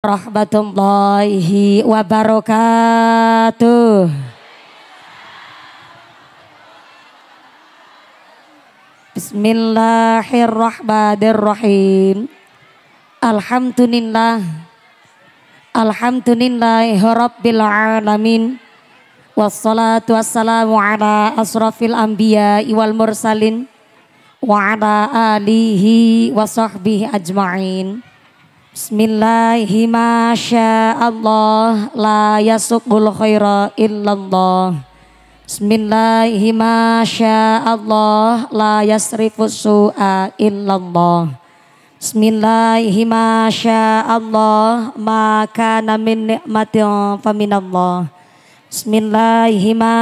Rahmatullahi wabarakatuh. Bismillahirrahmanirrahim. Alhamdulillah. Alhamdulillah. rabbil alamin. Wassalatu wassalamu ala asrafil anbiya wal mursalin wa ala alihi wa sahbihi ajmain. Bismillahi ma Allah la yasukul khaira illallah. Bismillahi ma Allah la yasrifu su'a illallah. Bismillahi ma Allah ma kana min ni'matin faminallah. Bismillahi ma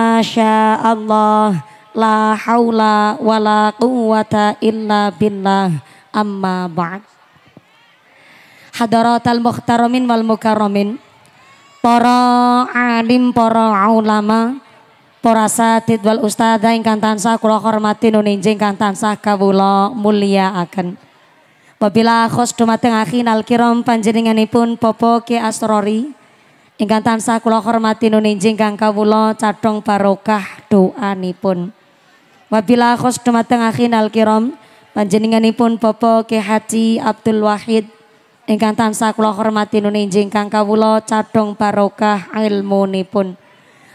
Allah la haula wala quwwata illa billah amma ba'd hadaratal muhtaramin wal mukarramin para alim para ulama para satid wal ustada ingkang tansah kula hormati nuninjing kang tansah kawula mulyakaken Wabila khos dumateng akhin kiram panjenenganipun Popo ke Astrori ingkang tansah kula hormati nuninjing kang kawula cathong barokah doanipun Wabila khos dumateng akhin kiram panjenenganipun popo ke Haji Abdul Wahid ingkang tansah kula hormati nunjing kang kawula cadhong barokah ilmunipun.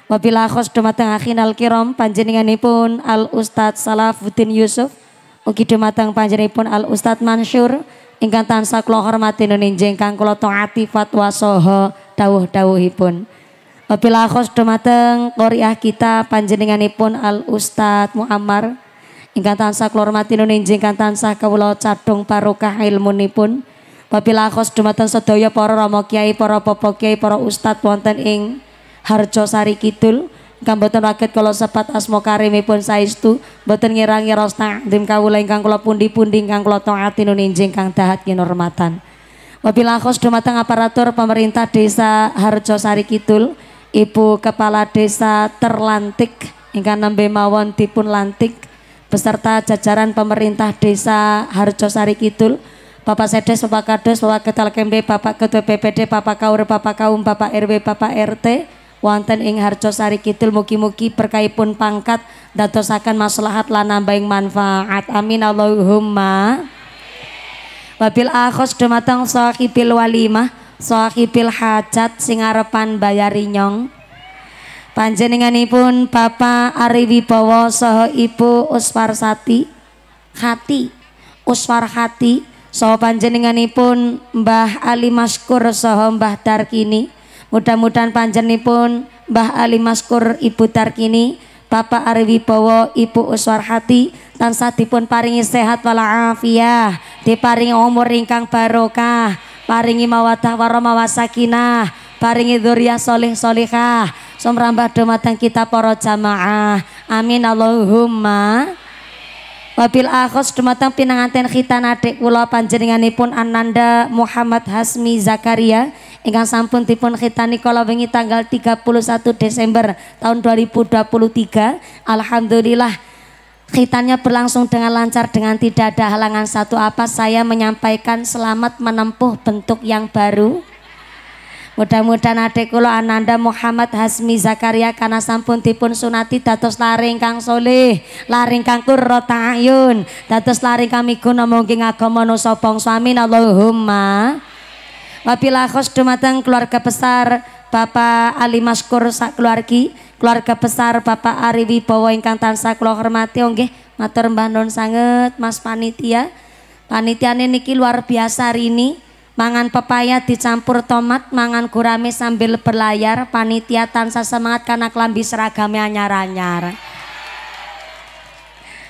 Wabila khos dumateng akhinal kiram panjenenganipun Al Ustadz Salafuddin Yusuf ugi dumateng panjenenganipun Al ustad Mansur ingkang tansah kula hormati nunjing kang kula taati fatwa saha dawuh-dawuhipun. Wabila khos dumateng qoriah kita panjenenganipun Al Ustadz Muammar ingkang tansah kula hormati nunjing kang tansah kawula cadhong barokah ilmunipun. Wabilakos dumateng sedaya para romo kiai, para popo kiai, para ustad wonten ing harjo sari Kidul Kang boten raket kula sepat karimi pun saistu. boten ngirangi ros takdim kawula ingkang kula pundi-pundi ingkang kula taati nuninjing kang dahat kinurmatan wabilakos dumateng aparatur pemerintah desa harjo sari Kidul Ibu Kepala Desa terlantik ingkang nembe mawon dipun lantik beserta jajaran pemerintah desa harjo sari Kidul Bapak Sedes, Bapak Kades, Bapak Ketal Kemde, Bapak Ketua PPD, Bapak Kaur, Bapak Kaum, Bapak RW, Bapak RT, wonten ing harjo sari muki muki mugi pun pangkat dadosaken maslahat lan nambahin manfaat. Amin Allahumma. Wabil akhos dumateng sahibil walimah, sahibil hajat singarepan bayari nyong. Panjenenganipun Bapak Ariwi Bowo, soho Ibu Uswar sati, hati, Uswar hati saha panjenenganipun Mbah Ali Maskur Soho Mbah Tarkini. Mudah-mudahan panjenipun Mbah Ali Maskur Ibu Tarkini, Bapak Bowo Ibu Uswarhati tansah dipun paringi sehat walafiah, diparingi umur ringkang barokah, paringi mawadah waro wasakinah, paringi dzurriah solih solihah sumrambah dumateng kita poro jamaah amin Allahumma Wabil akhos dumateng pinanganten kita adik kula panjenenganipun Ananda Muhammad Hasmi Zakaria ingkang sampun dipun khitani kala wingi tanggal 31 Desember tahun 2023. Alhamdulillah khitannya berlangsung dengan lancar dengan tidak ada halangan satu apa saya menyampaikan selamat menempuh bentuk yang baru Mudah-mudahan adik kula Ananda Muhammad Hasmi Zakaria karena sampun dipun sunati dados laring kang soleh, laring kang rotang ayun dados laring kami guna mungkin agama nusa bangsa amin Allahumma. Wabila khos dumateng keluarga besar Bapak Ali Maskur sak keluargi, keluarga besar Bapak Ari Wibowo ingkang tansah kula hormati oh nggih matur mbah sanget Mas panitia. Panitiane niki luar biasa rini mangan pepaya dicampur tomat, mangan gurame sambil berlayar, panitia tansa semangat karena kelambi seragamnya anyar-anyar.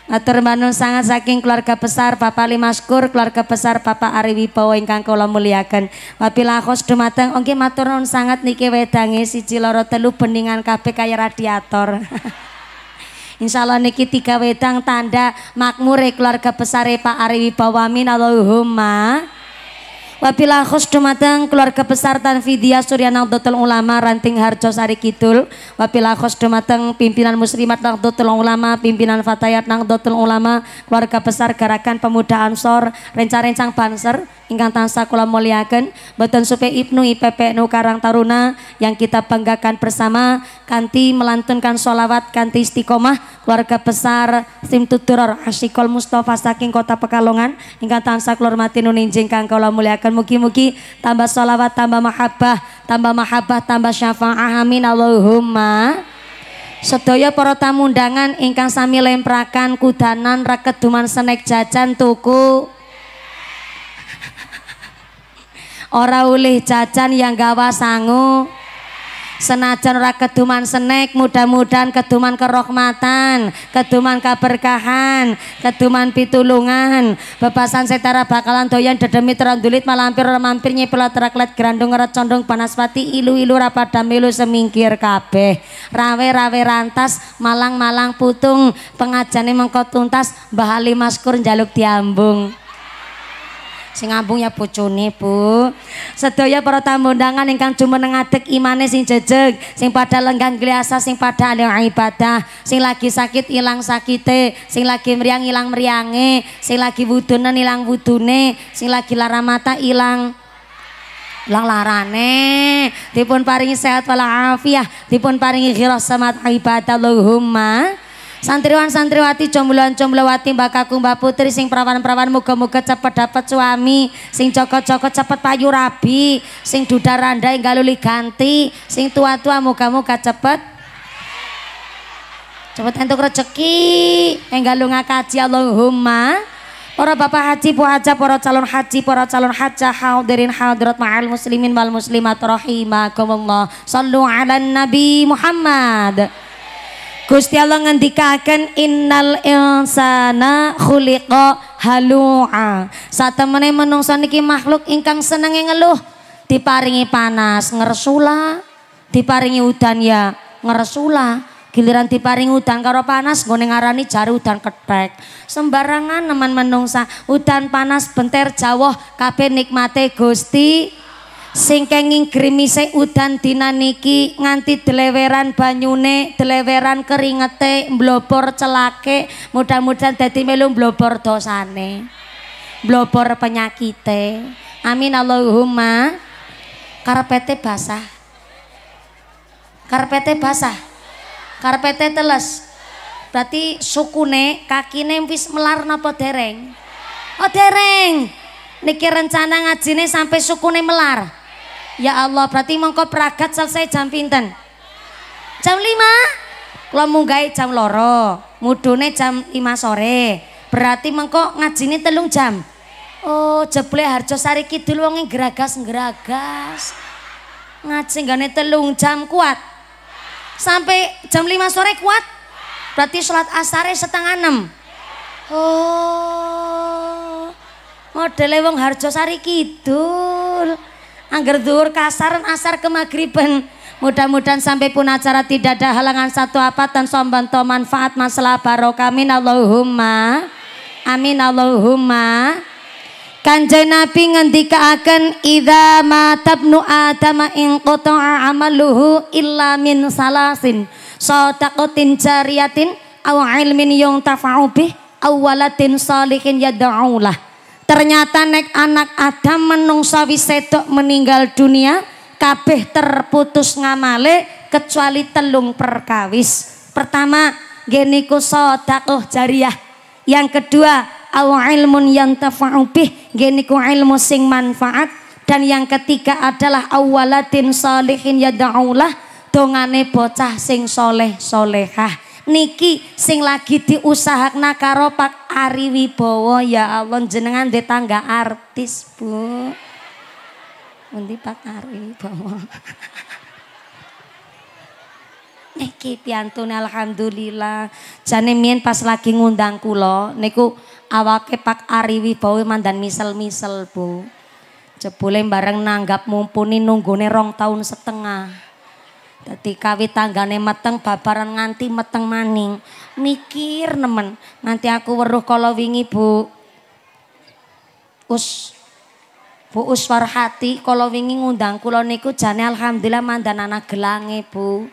Matur manun sangat saking keluarga besar Bapak Limaskur, keluarga besar Bapak Ari Wibowo ingkang kula mulyakaken. Wabilah khos dumateng nggih matur nuwun sangat niki wedange siji loro telu beningan kabeh kaya radiator. Insya Allah niki tiga wedang tanda makmure keluarga besar Pak Ari Wibowo amin Allahumma. Wabila khusdu dumateng keluarga besar Tanfidia Surya Nahdlatul Ulama Ranting Harjo Sari Kidul. Wabila khusdu dumateng pimpinan muslimat Nahdlatul Ulama, pimpinan Fatayat Nahdlatul Ulama, keluarga besar Gerakan Pemuda Ansor, rencang-rencang Banser ingkang tansa kula muliaken boten supe Ibnu IPP nu Karang Taruna yang kita banggakan bersama kanti melantunkan sholawat kanti istiqomah keluarga besar Sim Tuturor Asyikol Mustafa saking kota Pekalongan ingkang tansa kula hormati nuninjing kang kula mugi-mugi tambah sholawat, tambah mahabbah, tambah mahabbah, tambah syafa'ah. Amin Allahumma. Sedaya para tamu undangan ingkang sami lemprakan kudanan rekeduman senek jajan tuku. Ora ulih jajan yang gawa sangu senajan ora keduman senek mudah-mudahan keduman kerohmatan keduman keberkahan keduman pitulungan bebasan setara bakalan doyan dedemit terandulit malampir mampir nyipilat teraklet gerandung erat condong panas ilu-ilu rapada milu semingkir kabeh rawe-rawe rantas malang-malang putung pengajane mengkotuntas tuntas bahali Maskur njaluk diambung sing ambung ya bojone Bu. Sedaya para tamu undangan ingkang jumeneng adek imane sing jejeg, sing pada lenggang gliasa, sing pada ali ya ibadah, sing lagi sakit ilang sakite, sing lagi meriang ilang meriange, sing lagi wudune ilang wudune, sing lagi laramata ilang Lang larane dipun paringi sehat walafiah, dipun paringi semat ibadah luhumah. Santriwan santriwati, jombloan jomblowati, mbak kakung, mbak putri, sing perawan-perawan muka muka cepet dapat suami, sing coko coko cepet payu rabi, sing duda randa randai galuli ganti, sing tua-tua muka moga cepet cepet entuk rezeki, lu kaji Allahumma. Para bapak haji, bu haja, para calon haji, para calon haja, hadirin hadirat ma'al muslimin wal muslimat rahimakumullah. Sallu ala nabi Muhammad. Gusti Allah ngendikaken innal insana khuliqa halu'a. Satemene menungsa niki makhluk ingkang senenge ngeluh, diparingi panas ngersula, diparingi udan ya ngersula, giliran diparingi udan karo panas nggone ngarani jari udan kethek. Sembarangan nemen menungsa, udan panas benter jawah kabeh nikmate Gusti sing kenging grimise udan dina niki nganti deleweran banyune deleweran keringete blopor celake mudah-mudahan dadi melu blopor dosane blopor penyakite amin Allahumma karpete basah karpete basah karpete teles berarti sukune kakine wis melar napa dereng oh dereng niki rencana ngajine sampai sukune melar Ya Allah, berarti mongko perakat selesai jam pinten? Jam 5? Kalau munggai jam loro, mudune jam 5 sore. Berarti mongko ngajini telung jam. Oh, jeble sari Kidul wongi geragas-geragas. Ngaji gane telung jam kuat. Sampai jam 5 sore kuat. Berarti sholat asare setengah 6. Oh. Modele wong sari Kidul. Angger dhuwur kasaran asar ke Mudah-mudahan sampai pun acara tidak ada halangan satu apa dan somban to manfaat masalah barokah. Amin Allahumma. Amin Allahumma. Kanjeng Nabi ngendikaaken idza matabnu adama in qata'a amaluhu illa min salasin sadaqatin jariyatin aw ilmin yung tafa'u bih aw walatin salihin yad'ulah Ternyata nek anak Adam menungsa sedok meninggal dunia kabeh terputus ngamale kecuali telung perkawis. Pertama geniku sodakoh jariah. Yang kedua awal ilmun yang tafa'ubih, geniku ilmu sing manfaat dan yang ketiga adalah awalatin salihin yada'ulah dongane bocah sing soleh solehah niki sing lagi diusahakna karo Pak Ari Wibowo ya Allah jenengan di tangga artis Bu. Nanti Pak Ari Wibowo. Niki piantun alhamdulillah. Jane mien pas lagi ngundang kulo niku awake Pak Ari Wibowo mandan misel-misel Bu. Jebule bareng nanggap mumpuni nunggone rong tahun setengah. Dadi kawit tanggane meteng babaran nganti meteng maning. Mikir nemen, nanti aku weruh kala wingi, Bu. Us Bu uswarhati kala wingi ngundang kula niku jane alhamdulillah anak gelange, Bu.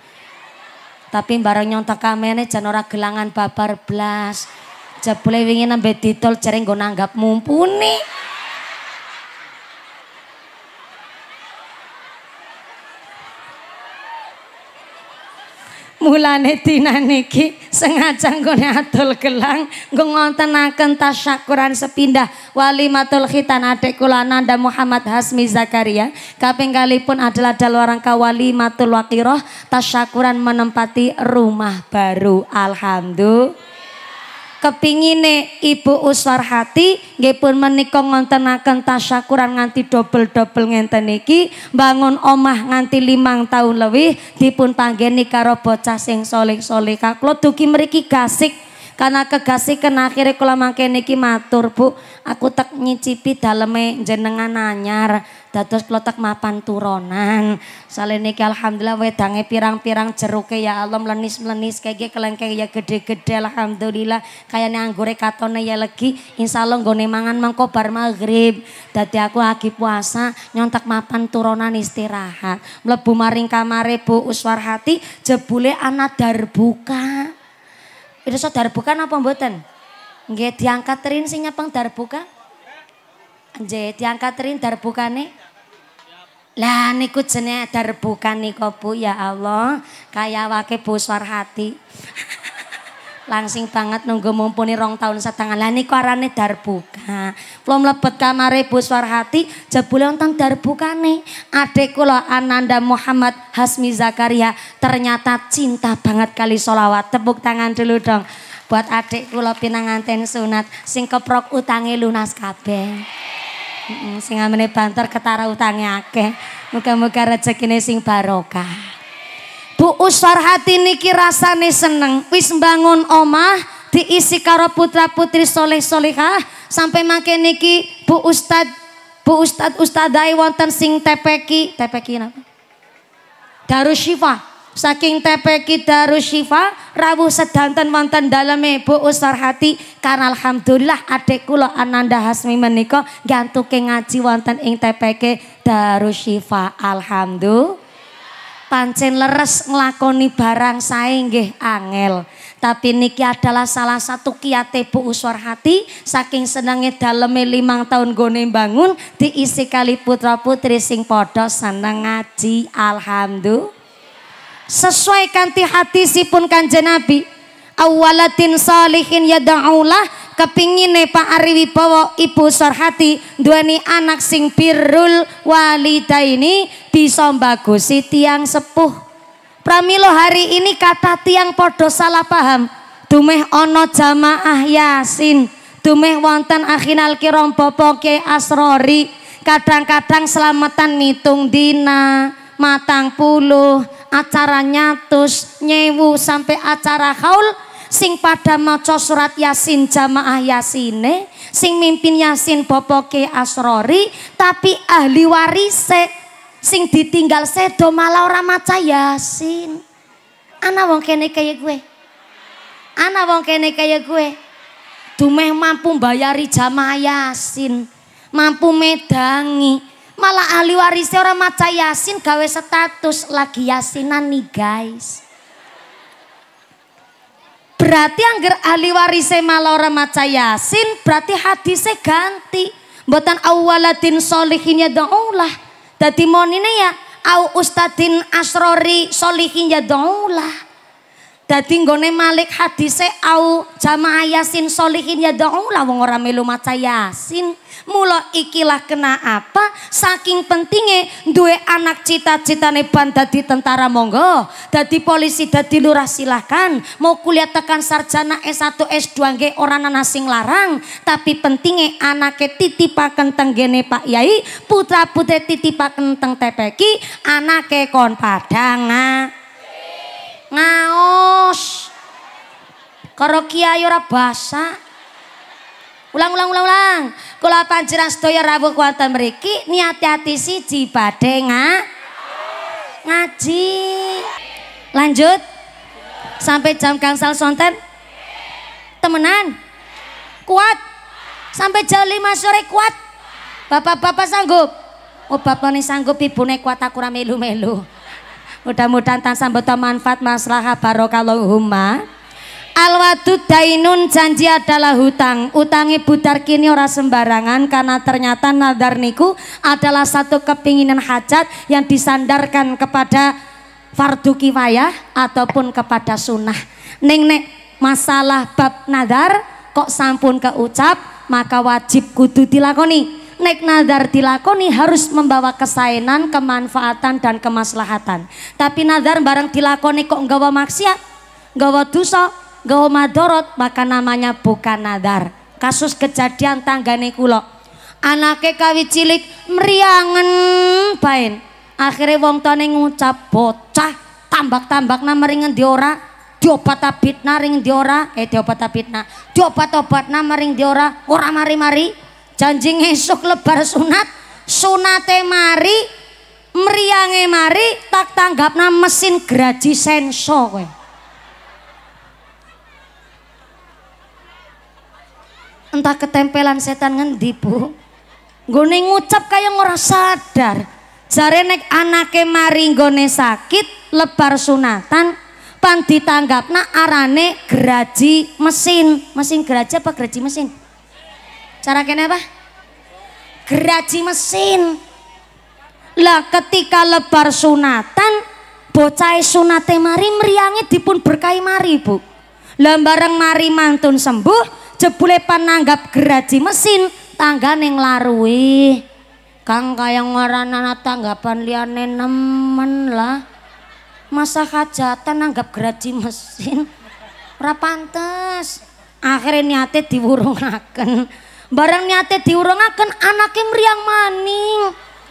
Tapi bareng nyontek kamene jan ora gelangan babar blas. Jebule wingi nembe ditol jare nggo nanggap mumpuni. Mulane niki sengaja nggone adol gelang nggo ngontenaken tasyakuran sepindah walimatul khitan adik kula Nanda Muhammad Hasmi Zakaria. Kaping kalipun adalah dalwarangka matul wakiroh, tasyakuran menempati rumah baru. Alhamdulillah kepingine Ibu usar Hati nggih pun menika ngontenaken tasyakuran nganti dobel-dobel ngenten iki bangun omah nganti limang tahun lebih dipun panggeni karo bocah sing soleh-soleh kaklo dugi mriki gasik karena kena akhirnya kula niki matur Bu aku tak nyicipi daleme jenengan anyar dados klotak mapan turonan. Saleniki alhamdulillah wedange pirang-pirang jeruke ya Allah melenis-melenis kege kelengkeng ya gede-gede alhamdulillah. Kayane anggore katone ya legi insyaallah nggone mangan mengko bar maghrib. Dadi aku lagi puasa nyontak mapan turunan istirahat. Mlebu maring kamare Bu Uswarhati jebule anak darbuka. itu so darbuka apa mboten? Nggih diangkat rin sing nyepeng darbuka. Nggih, diangkat rin darbukane. Lah niku jenenge darbukan nih Bu ya Allah, kaya wake Bu hati. Langsing banget nunggu mumpuni rong tahun setengah. Lah niku arane darbuka. Kula mlebet kamare Bu Swarhati jebule wonten darbukane. Adik kula Ananda Muhammad Hasmi Zakaria ternyata cinta banget kali solawat. Tepuk tangan dulu dong buat adik kula pinanganten sunat sing keprok utangi lunas kabeh. sing amene banter ketara utange akeh. Muga-muga rezekine sing barokah. Bu Usor hati niki rasane seneng wis bangun omah diisi karo putra-putri soleh-solehah sampai makin niki Bu Ustad Bu Ustad Ustadai wonten sing tepeki tepeki napa Darusyifa saking TPK Darus Syifa rawuh sedanten wonten daleme Bu hati karena alhamdulillah adik kula Ananda Hasmi menika gantuke ngaji wonten ing TPK Darus Syifa alhamdulillah pancen leres nglakoni barang sae nggih angel. Tapi niki adalah salah satu kiate Bu Uswar Hati saking senenge daleme limang tahun gone bangun diisi kali putra putri sing padha seneng ngaji alhamdulillah sesuai kanti hati sipun kanjeng Nabi awalatin salihin ya da'ulah kepingine Pak Ariwi Wibowo Ibu Sorhati duani anak sing birul walida ini bisa bagusi tiang sepuh pramilo hari ini kata tiang podo salah paham dumeh ono jamaah yasin dumeh wonten akhinal kirom popo ke asrori kadang-kadang selamatan ngitung dina matang puluh, acara nyatus, nyewu sampai acara haul sing pada maca surat Yasin jamaah Yasine, sing mimpin Yasin bopoke Asrori, tapi ahli warise sing ditinggal sedo malah orang maca Yasin. Ana wong kene kaya gue. Ana wong kene kaya gue. Dumeh mampu bayari jamaah Yasin, mampu medangi, Malah ahli warisnya orang maca yasin gawe status lagi yasinan nih guys. Berarti angger ahli warisnya malah orang maca yasin berarti hadisnya ganti. Buatan awaladin solihin ya daulah. Dadi monine ya au ustadin asrori solihin ya daulah. jadi ngone malik saya au jamaah yasin solihin ya daulah wong orang melu maca yasin. Mula ikilah kena apa saking pentingnya duwe anak cita-citane ban dadi tentara monggo, dadi polisi, dadi lurah silahkan. Mau kuliah tekan sarjana S1, S2 nggih orang ana sing larang, tapi pentingnya anaknya titipaken tenggene Pak Yai, putra-putre titipaken teng tepeki, anaknya kon padang ngaos. Karo kiai ora Ulang ulang ulang ulang. Kula panjenengan sedaya rawuh wonten mriki niati ati siji badhe ngaji. Lanjut. Sampai jam gangsal sonten. Temenan. Kuat. Sampai jam 5 sore kuat. Bapak-bapak sanggup. Oh bapak nih sanggup ibune kuat aku melu-melu. Mudah-mudahan tansah betul manfaat masalah barokah huma. Alwadud dainun janji adalah hutang. Utangi budar kini ora sembarangan karena ternyata nadar niku adalah satu kepinginan hajat yang disandarkan kepada fardu kifayah ataupun kepada sunnah. Neng nek masalah bab nadar kok sampun keucap maka wajib kudu dilakoni. Nek nadar dilakoni harus membawa kesainan, kemanfaatan dan kemaslahatan. Tapi nadar bareng dilakoni kok nggawa maksiat, nggawa dosa, nggawa madorot maka namanya bukan nadar. Kasus kejadian tanggane kula. Anake kawi cilik meriangen pain akhirnya wong tuane ngucap bocah tambak-tambak nama ngendi diora diobat pitna ring diora eh diobat abitna diobat nama ring diora ora mari-mari janji esok lebar sunat sunate mari meriange mari tak tanggapna mesin graji sensor kowe entah ketempelan setan ngendi bu gue ngucap kayak ngora sadar jare nek anake mari nggone sakit lebar sunatan pan ditanggapna arane geraji mesin mesin geraji apa geraji mesin cara kene apa geraji mesin lah ketika lebar sunatan bocah sunate mari meriangi dipun berkai mari bu lah bareng mari mantun sembuh jebule pananggap geraji mesin tangga neng larui Kang kaya anak tanggapan liane nemen lah. Masa kajatan nanggap geraji mesin. Ora pantes. akhirnya niate diurungaken Barang niate diurungaken anake meriang maning.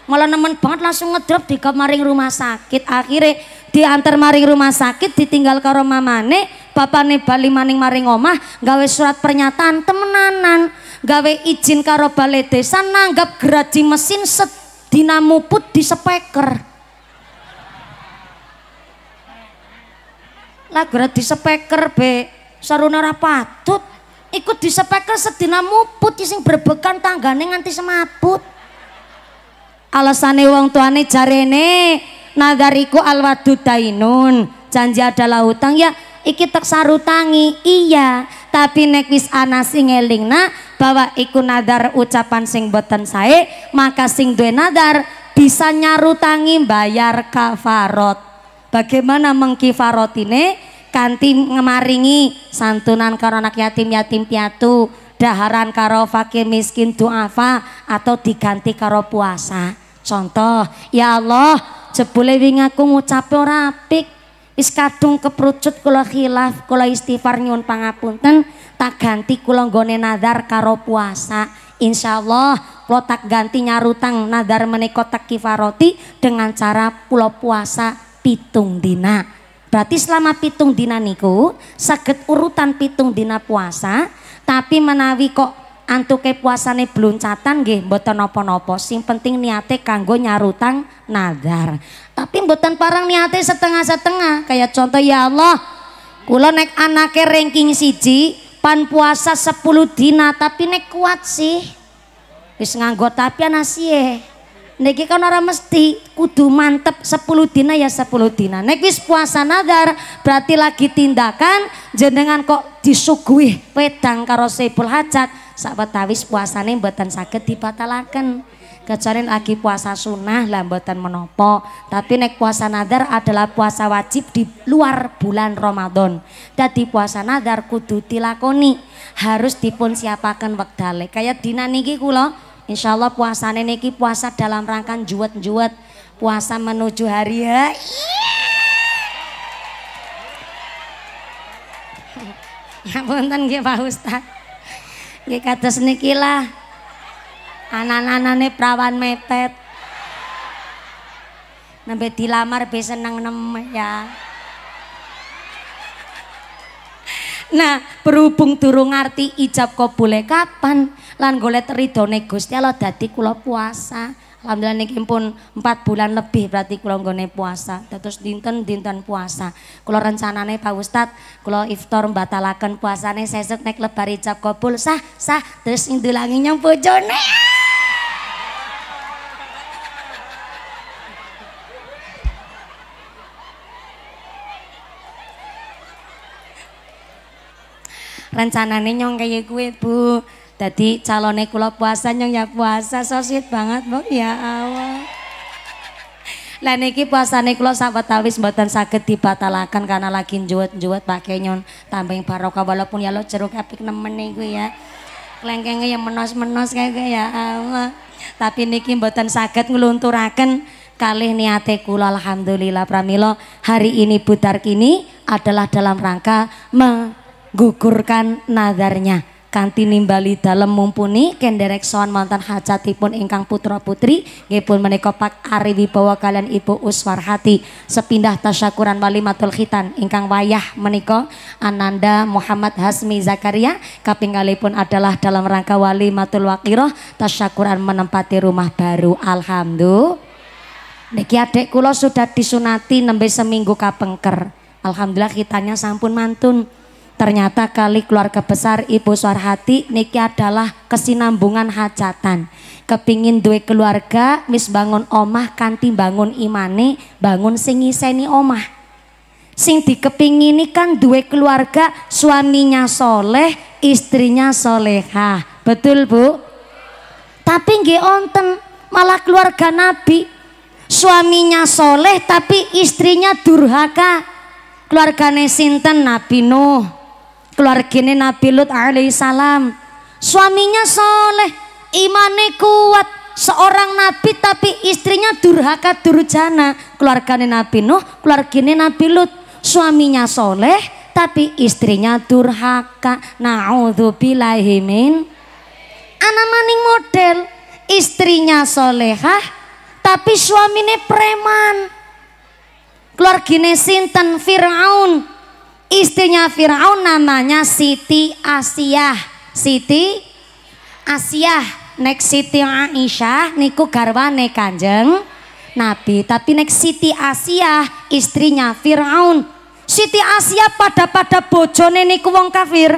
Malah nemen banget langsung ngedrop di kamaring rumah sakit. akhirnya diantar maring rumah sakit ditinggal karo mamane bapane bali maning maring omah gawe surat pernyataan temenanan gawe izin karo balai desa nanggap geraji mesin sedina muput di speaker lah geraji speaker be saruna ora patut ikut di speaker sedina muput sing berbekan tanggane nganti semaput alasane wong tuane jarene nadariku alwadu dainun janji adalah hutang ya iki teksaru tangi iya tapi nek wis ana sing elingna bahwa iku nadar ucapan sing boten sae maka sing duwe nadar bisa nyarutangi bayar kafarot bagaimana ini kanti ngemaringi santunan karo anak yatim yatim piatu daharan karo fakir miskin duafa atau diganti karo puasa contoh ya Allah jebule wingi aku ngucape ora apik wis kadung keprucut kula khilaf kula istighfar nyuwun pangapunten tak ganti kula nggone nazar karo puasa insyaallah kula tak ganti nyarutang nazar menika kifaroti dengan cara kula puasa pitung dina berarti selama pitung dina niku saged urutan pitung dina puasa tapi menawi kok antuke puasane bluncatan nggih mboten napa-napa sing penting niate kanggo nyarutang nadar tapi mboten parang niate setengah-setengah kayak contoh ya Allah kula nek anake ranking siji pan puasa 10 dina tapi nek kuat sih wis nganggo tapi anasie niki kan orang mesti kudu mantep sepuluh dina ya sepuluh dina nek wis puasa nadar berarti lagi tindakan jenengan kok disuguhi pedang karo sepul hajat sawetawis puasane mboten saged dibatalaken kecuali lagi puasa sunnah lah mboten menopo tapi nek puasa nadar adalah puasa wajib di luar bulan Ramadan jadi puasa nadar kudu dilakoni harus dipun siapakan wekdale kayak dina niki kula Insya Allah puasa niki puasa dalam rangka juwet-juwet. Puasa menuju hari ya. Ya punten nggih Pak Ustaz. Nggih kados niki lah. Anak-anakane prawan mepet. Nembe dilamar be seneng nem ya. Nah, berhubung durung ngerti ijab boleh kapan, lan golek ridone Gusti Allah dadi kula puasa. Alhamdulillah niki pun 4 bulan lebih berarti kula nggone puasa. Terus dinten-dinten puasa. Kula rencanane Pak Ustad, kula iftar mbatalaken puasane sesuk nek lebar ijab kabul sah sah terus indulangi nyang bojone. rencanane nyong kayak gue Bu jadi calonnya kula puasa nyong ya puasa sweet banget bang ya Allah. Lah niki puasane kula sawetawis mboten saged dibatalaken karena lagi njuwet-njuwet pakai nyon tambeng barokah walaupun ya lo jeruk apik nemen gue ya. Klengkenge yang menos-menos kayak gitu, ya Allah. Tapi niki mboten saged nglunturaken kalih niate kula alhamdulillah pramila hari ini putar kini adalah dalam rangka menggugurkan nadarnya kanti nimbali dalam mumpuni kenderek soan mantan hajatipun ingkang putra putri ngepun pun menika Pak Ari Wibowo kalian Ibu Uswarhati sepindah tasyakuran wali matul khitan ingkang wayah menikong Ananda Muhammad Hasmi Zakaria kaping pun adalah dalam rangka wali Matul wakiroh tasyakuran menempati rumah baru alhamdulillah Niki adek kulo sudah disunati nembe seminggu kapengker. Alhamdulillah kitanya sampun mantun. Ternyata kali keluarga besar Ibu Suarhati niki adalah kesinambungan hajatan. Kepingin duit keluarga mis bangun omah kanti bangun imane, bangun sing seni omah. Sing dikepingini kan duit keluarga suaminya soleh, istrinya soleha Betul Bu? Tapi nggih onten malah keluarga Nabi. Suaminya soleh tapi istrinya durhaka. Keluargane sinten Nabi Nuh keluarganya Nabi Lut alaihissalam suaminya soleh imannya kuat seorang nabi tapi istrinya durhaka durjana keluargane Nabi Nuh keluarganya Nabi Lut suaminya soleh tapi istrinya durhaka na'udzubillahimin anak maning model istrinya solehah tapi suaminya preman keluargine sinten Fir'aun Istrinya Firaun namanya Siti Asiyah. Siti Asiyah. Nek Siti Aisyah niku garwane Kanjeng Nabi, tapi next Siti Asiyah istrinya Firaun. Siti Asiyah pada-pada bojone niku wong kafir,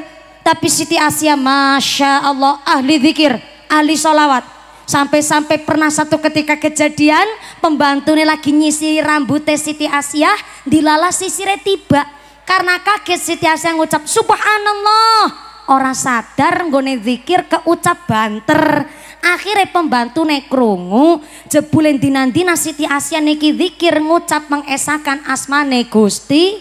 tapi Siti Asiyah Masya Allah ahli zikir, ahli solawat. Sampai-sampai pernah satu ketika kejadian pembantunya lagi nyisi rambutnya Siti Asiyah dilala sisirnya tiba karena kaget yang ngucap subhanallah. Orang sadar nggone zikir keucap banter. Akhirnya pembantu nekrungu krungu jebule dinandina Siti Asia niki zikir ngucap mengesakan asmane Gusti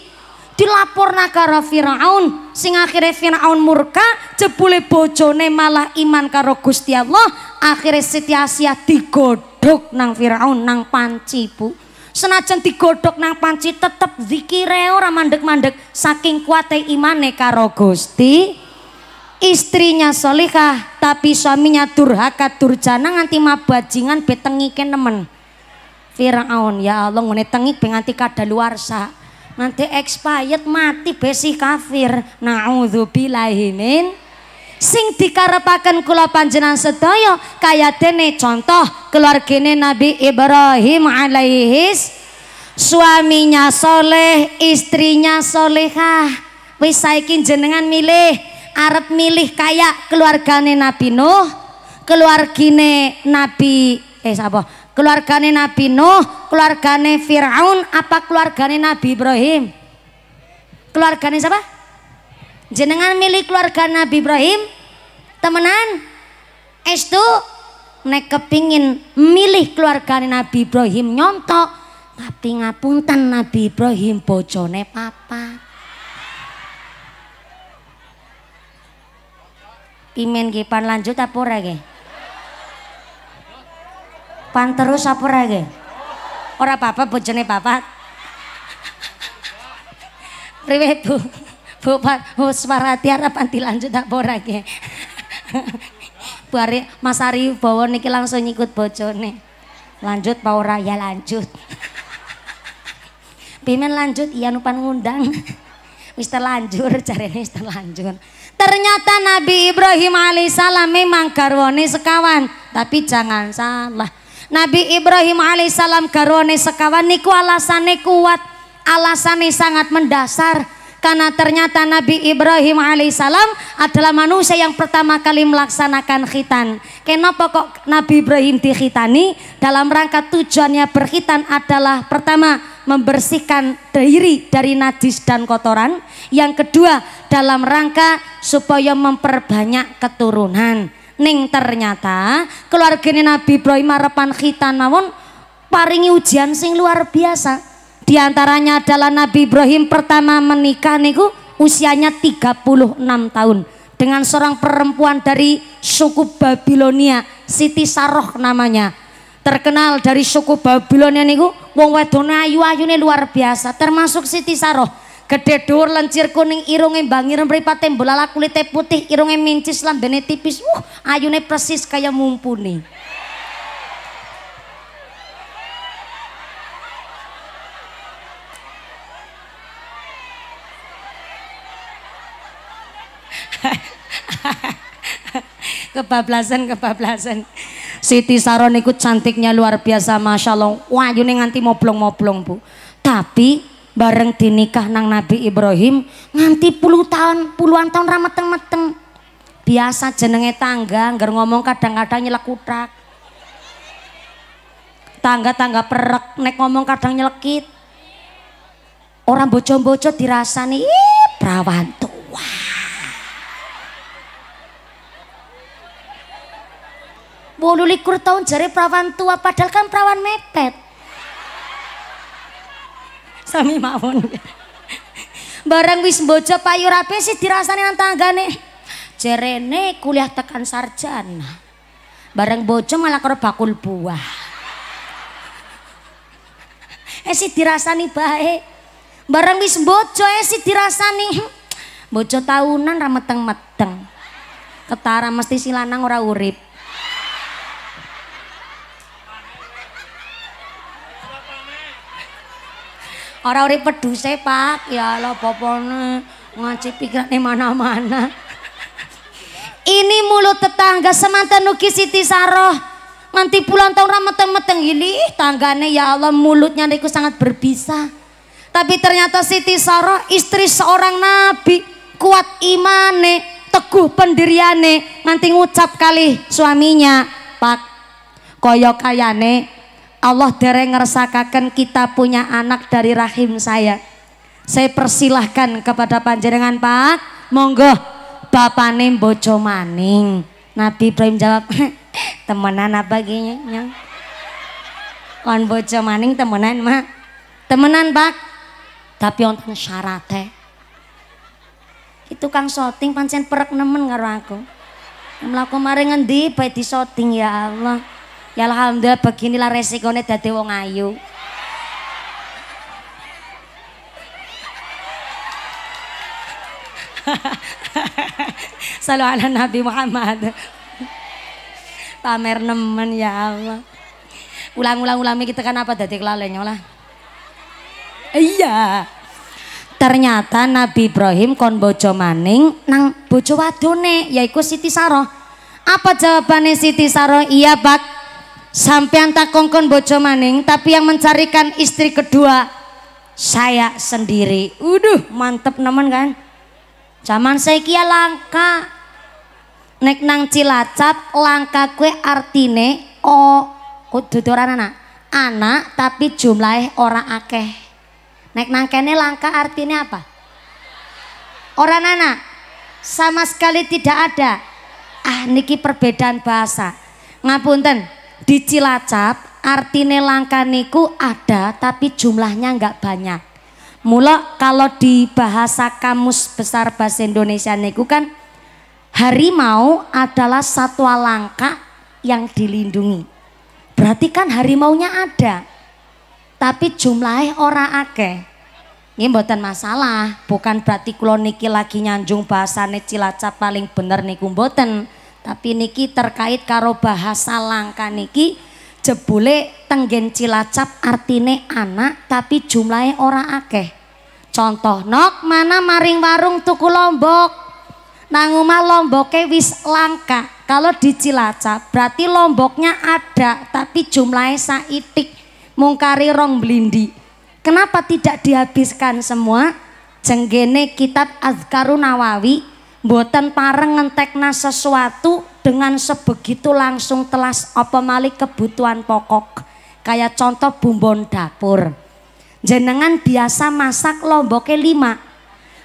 dilaporna karo Firaun sing akhirnya Firaun murka jebule bojone malah iman karo Gusti Allah akhirnya Siti Asia digodok nang Firaun nang panci Bu senajan digodok nang panci tetep zikire ora mandek-mandek saking kuate imane karo Gusti istrinya solihah tapi suaminya durhaka durjana nganti mabajingan betengike nemen Firaun ya Allah ngene tengik nganti sa nanti expired mati besi kafir naudzubillahi min sing dikarepaken kula panjenengan sedaya dene contoh keluargane Nabi Ibrahim alaihis suaminya soleh istrinya solehah wis saiki jenengan milih arep milih kaya keluargane Nabi Nuh keluargane Nabi eh sapa keluargane Nabi Nuh keluargane Firaun apa keluargane Nabi Ibrahim keluargane siapa jenengan milik keluarga Nabi Ibrahim temenan es estu nek kepingin milih keluarga Nabi Ibrahim nyontok tapi ngapunten Nabi Ibrahim bojone papa pimen kipan lanjut apa lagi pan terus apa ora orang papa bojone papa riwet bu bu bu Bupar tiara harapan lanjut tak borak ya. buari Mas Ari bawa niki langsung nyikut bocone Lanjut Pak raya lanjut. Pimen lanjut iya nupan ngundang. Wis terlanjur cari wis terlanjur. Ternyata Nabi Ibrahim alaihissalam memang garwane sekawan, tapi jangan salah. Nabi Ibrahim alaihissalam garwane sekawan niku alasane kuat, alasannya sangat mendasar karena ternyata Nabi Ibrahim alaihissalam adalah manusia yang pertama kali melaksanakan khitan. Kenapa kok Nabi Ibrahim dikhitani? Dalam rangka tujuannya berkhitan adalah pertama membersihkan diri dari najis dan kotoran. Yang kedua dalam rangka supaya memperbanyak keturunan. Ning ternyata keluarga Nabi Ibrahim harapan khitan namun paringi ujian sing luar biasa di antaranya adalah Nabi Ibrahim pertama menikah niku usianya 36 tahun dengan seorang perempuan dari suku Babilonia, Siti Saroh namanya. Terkenal dari suku Babilonia niku wong wedone ayu luar biasa, termasuk Siti Saroh. Gede dhuwur lencir kuning irunge mbangir mripate mbolala kulite putih irunge mincis lambene tipis. Uh, ayune persis kaya mumpuni. kebablasan kebablasan Siti Saron ikut cantiknya luar biasa Masya Allah wah yuni nganti moblong-moblong bu tapi bareng dinikah nang Nabi Ibrahim nganti puluh tahun puluhan tahun rameteng-meteng biasa jenenge tangga nggak ngomong kadang-kadang nyelak kutrak tangga-tangga perek nek ngomong kadang nyelekit orang bojo-bojo dirasani ih perawan tua likur tahun jari perawan tua padahal kan perawan mepet sami mawon Barang wis bojo payu rapi sih dirasani nang tanggane jerene kuliah tekan sarjana Barang bojo malah karo bakul buah eh sih dirasani baik Barang wis bojo eh sih dirasani bojo tahunan rameteng meteng ketara mesti silanang ora urip Orang-orang ori peduse, Pak. Ya Allah bapone ngaji pikirane mana-mana. Ini mulut tetangga semata Nuki Siti Saroh. Nanti pulang tahun rameteng-meteng ini tanggane ya Allah mulutnya niku sangat berbisa. Tapi ternyata Siti Saroh istri seorang nabi, kuat imane, teguh pendiriane, Nanti ngucap kali suaminya, Pak, koyok kayane Allah dereng ngeresakakan kita punya anak dari rahim saya. Saya persilahkan kepada panjenengan Pak, monggo bapak bapane bojo maning. Nabi Ibrahim jawab, temenan apa gini? Kon bojo maning temenan mak, temenan pak. Tapi untuk syaratnya. Itu kang shooting pancen perak nemen ngaruh aku. Mlaku maringan di, bae di shooting ya Allah. Ya alhamdulillah beginilah resikonya dadi wong ayu. Salam ala Nabi Muhammad. Pamer nemen ya Allah. Ulang-ulang ulami kita kan apa dadi kelalainya lah. Iya. Ternyata Nabi Ibrahim kon bojo maning nang bojo wadone yaiku Siti Saroh. Apa jawabannya Siti Saroh? Iya, Pak. Sampean tak kongkon bojo maning, tapi yang mencarikan istri kedua saya sendiri. Uduh, mantep nemen kan? Zaman saya kia langka. Nek nang Cilacap langka kue artine o orang anak. Anak tapi jumlahnya orang akeh. Nek nang kene langka artine apa? Orang anak sama sekali tidak ada. Ah niki perbedaan bahasa. Ngapunten di Cilacap artine langka niku ada tapi jumlahnya nggak banyak. Mula kalau di bahasa kamus besar bahasa Indonesia niku kan harimau adalah satwa langka yang dilindungi. Berarti kan harimau-nya ada. Tapi jumlahnya ora akeh. Ini buatan masalah, bukan berarti kalau niki lagi nyanjung bahasane Cilacap paling bener niku buatan tapi niki terkait karo bahasa langka niki jebule tenggen Cilacap artine anak tapi jumlahnya ora akeh. Contoh nok mana maring warung tuku lombok. nanguma lomboknya ke wis langka. Kalau di Cilacap berarti lomboknya ada tapi jumlahnya saitik mungkari rong blindi. Kenapa tidak dihabiskan semua? Jenggene kitab Azkaru Nawawi Buatan pareng ngentekna sesuatu dengan sebegitu langsung telas apa malik kebutuhan pokok. Kayak contoh bumbon dapur. Jenengan biasa masak lombok ke lima.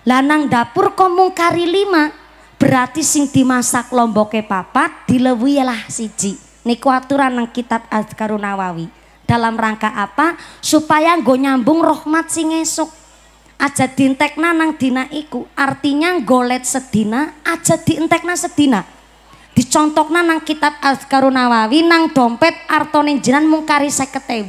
Lanang dapur komung kari lima. Berarti sing dimasak ke papat dilewi lah siji. Niku aturan nang kitab Azkarunawawi. Dalam rangka apa? Supaya gue nyambung rahmat sing esok aja dientekna nang dina iku artinya golet sedina aja dientekna sedina dicontokna nang kitab Azkarunawawi Karunawawi nang dompet artone jinan mungkari kari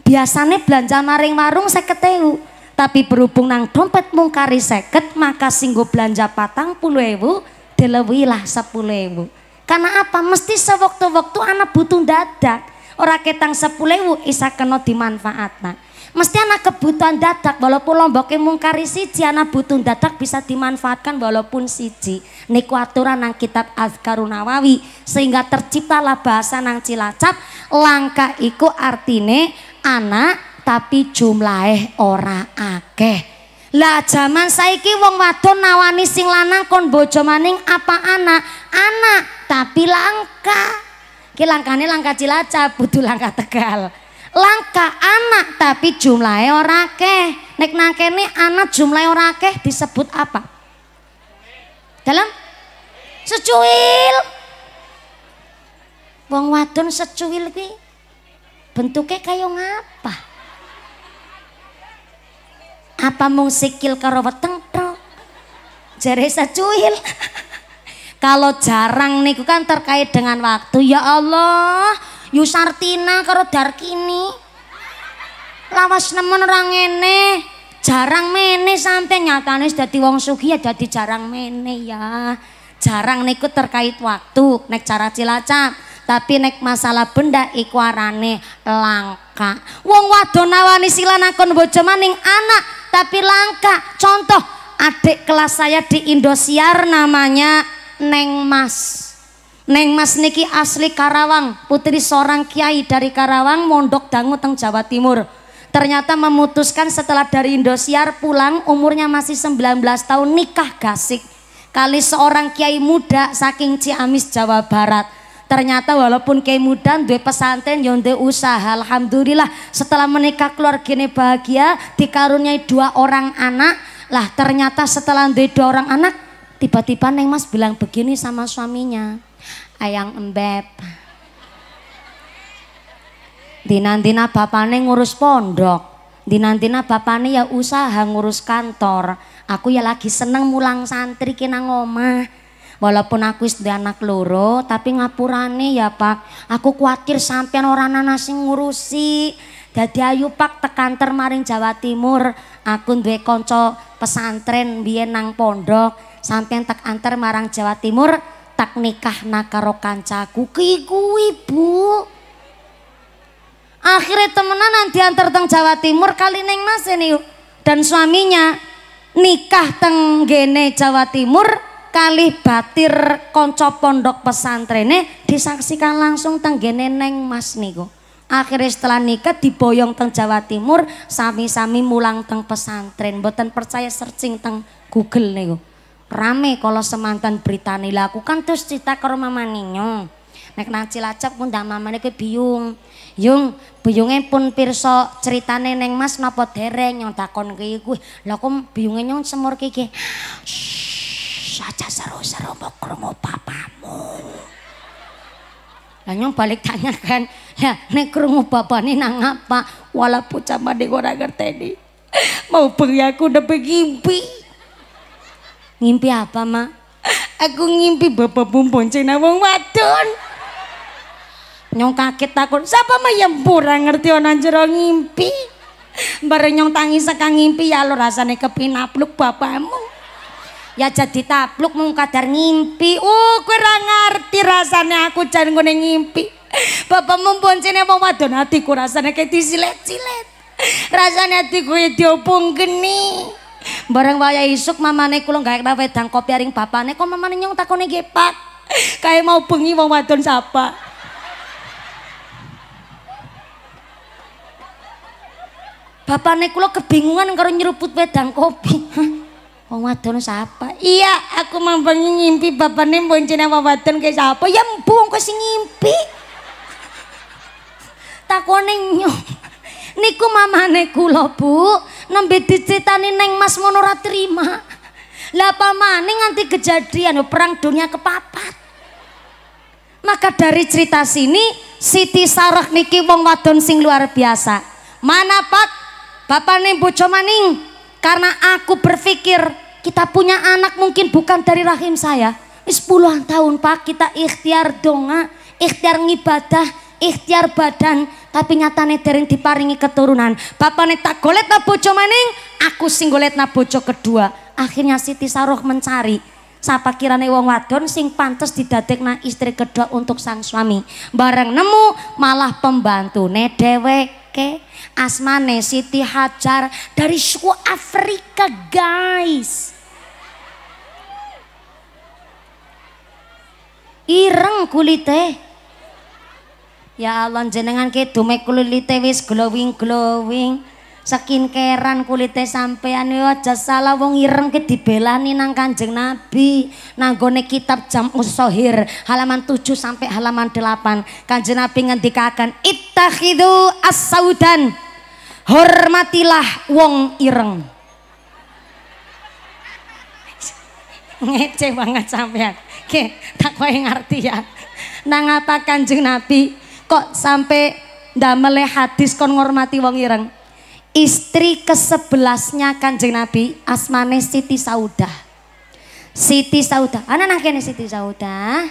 Biasanya belanja maring warung 50.000 tapi berhubung nang dompet mungkari seket, maka singgo belanja patang puluh ewu dilewilah sepuluh ewu karena apa mesti sewaktu-waktu anak butuh dadak orang ketang sepuluh ewu isa kena dimanfaatna Mesti anak kebutuhan dadak walaupun lomboknya mungkari siji anak butuh dadak bisa dimanfaatkan walaupun siji. Niku aturan nang kitab Azkarun sehingga terciptalah bahasa nang Cilacap langka iku artine anak tapi jumlahe ora akeh. Lah jaman saiki wong wadon nawani sing lanang kon bojo maning apa anak? Anak tapi langka. Ki langkane langkah Cilacap, butuh langkah Tegal. Langka anak tapi jumlahnya ora keh Nek nang ini anak jumlahnya ora keh disebut apa? Dalam secuil. Wong wadon secuil kuwi bentuknya kayu ngapa? Apa mung sikil karo weteng tok? Jare secuil. Kalau jarang niku kan terkait dengan waktu. Ya Allah, Yusartina karo Darkini. Lawas nemen orang ini Jarang mene sampe nyatanya sudah jadi wong sugi ya jadi jarang mene ya. Jarang niku terkait waktu nek cara Cilacap. Tapi nek masalah benda iku langka. Wong wadon nawani silanakon bojo maning anak tapi langka. Contoh adik kelas saya di Indosiar namanya Neng Mas. Neng Mas niki asli Karawang, putri seorang kiai dari Karawang, mondok dangu teng Jawa Timur. Ternyata memutuskan setelah dari Indosiar pulang umurnya masih 19 tahun nikah gasik. Kali seorang kiai muda saking Ciamis Jawa Barat. Ternyata walaupun kiai muda dua pesantren yonde usaha. Alhamdulillah setelah menikah keluar gini bahagia dikaruniai dua orang anak. Lah ternyata setelah dua orang anak tiba-tiba Neng Mas bilang begini sama suaminya ayang embeb. Dinantina bapane ngurus pondok, dinantina bapane ya usaha ngurus kantor. Aku ya lagi seneng mulang santri kena ngomah. Walaupun aku sudah anak loro, tapi ngapurane ya pak, aku khawatir sampean orang nasi ngurusi. jadi ayu pak tekan termaring Jawa Timur, aku duwe konco pesantren biyen nang pondok, sampean tekan termarang marang Jawa Timur, tak nikah karo kancaku ki Bu. Akhirnya temenan nanti antar teng Jawa Timur kali neng Mas ini dan suaminya nikah teng gene Jawa Timur kali batir konco pondok pesantrene disaksikan langsung teng gene neng Mas niku. Akhirnya setelah nikah diboyong teng Jawa Timur sami-sami mulang teng pesantren. Boten percaya searching teng Google niku rame kalau semantan beritani lah aku kan terus cerita ke rumah maninya nek nang cilacap pun dah mamanya ke biung yung biungnya pun pirso ceritane neng mas napa dereng yang takon ke iku laku biungnya nyong semur kiki, ki saja seru-seru mau ke rumah papamu lah nyong balik tanya kan ya nek krungu ini nang apa walaupun bocah mandi ora ngerteni mau bengi aku udah begimpi Ngimpi apa, Mak? Aku ngimpi bapak bom bonceng wong wadon. Nyong kaget takut, Siapa mah yang pura ngerti ana jero ngimpi. Bareng nyong tangis sekang ngimpi ya lo rasane kepinapluk bapakmu. ya jadi tapluk mung kadar ngimpi. Uh, kowe ngerti rasane aku jan ngene ngimpi. Bapak boncene wong wadon hatiku rasane kayak disilet-silet. Rasane atiku ya diopong geni. Barang waya isuk mamane kula gawe wedang kopi aring bapane kok mamane nyong takone nggih Pak. Kae mau pengi wong wadon sapa. Bapane kula kebingungan karo nyeruput wedang kopi. Wong wadon sapa? Iya, aku mau ngimpi bapane boncene wong wadon kayak sapa? Ya mbu wong sing ngimpi. Takone nyong niku mamane kula Bu nembe dicetani neng Mas monora terima lah pamane nganti kejadian perang dunia kepapat maka dari cerita sini Siti Sarah niki wong wadon sing luar biasa mana Pak Bapak nih cuma maning karena aku berpikir kita punya anak mungkin bukan dari rahim saya 10 tahun Pak kita ikhtiar donga ikhtiar ngibadah ikhtiar badan tapi nyatane dereng diparingi keturunan. nih tak golet na bojo maning, aku sing golet na bojo kedua. Akhirnya Siti Saroh mencari Sapa kirane wong wadon sing pantes na istri kedua untuk sang suami. Bareng nemu malah pembantu pembantune dheweke asmane Siti Hajar dari suku Afrika, guys. Ireng kulite. Ya Allah jenengan ke dume kulite wis glowing-glowing. keran kulite sampean aja salah wong ireng ke dibelani nang Kanjeng Nabi. Nanggone kitab Jam Usohir halaman 7 sampai halaman 8. Kanjeng Nabi ngendikakan ittakhidhu as-saudan. Hormatilah wong ireng. Ngece banget sampean. Oke, tak kowe ngerti ya. Nang apa Kanjeng Nabi? kok sampai damel hadis kon ngormati wong ireng. Istri kesebelasnya kanjeng Nabi asmane Siti Saudah. Siti Saudah, ana nang kene Siti Saudah.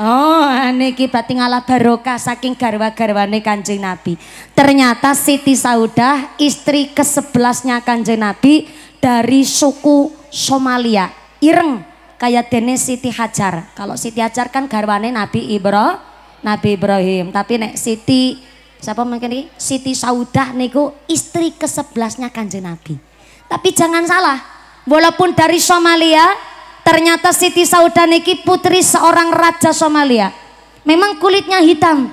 Oh, niki kita ngalah barokah saking garwa-garwane Kanjeng Nabi. Ternyata Siti Saudah istri kesebelasnya Kanjeng Nabi dari suku Somalia. Ireng kayak dene Siti Hajar. Kalau Siti Hajar kan garwane Nabi Ibrahim Nabi Ibrahim. Tapi nek Siti siapa mungkin ini? Siti Saudah niku istri ke 11 Kanjeng Nabi. Tapi jangan salah, walaupun dari Somalia, ternyata Siti Saudah niki putri seorang raja Somalia. Memang kulitnya hitam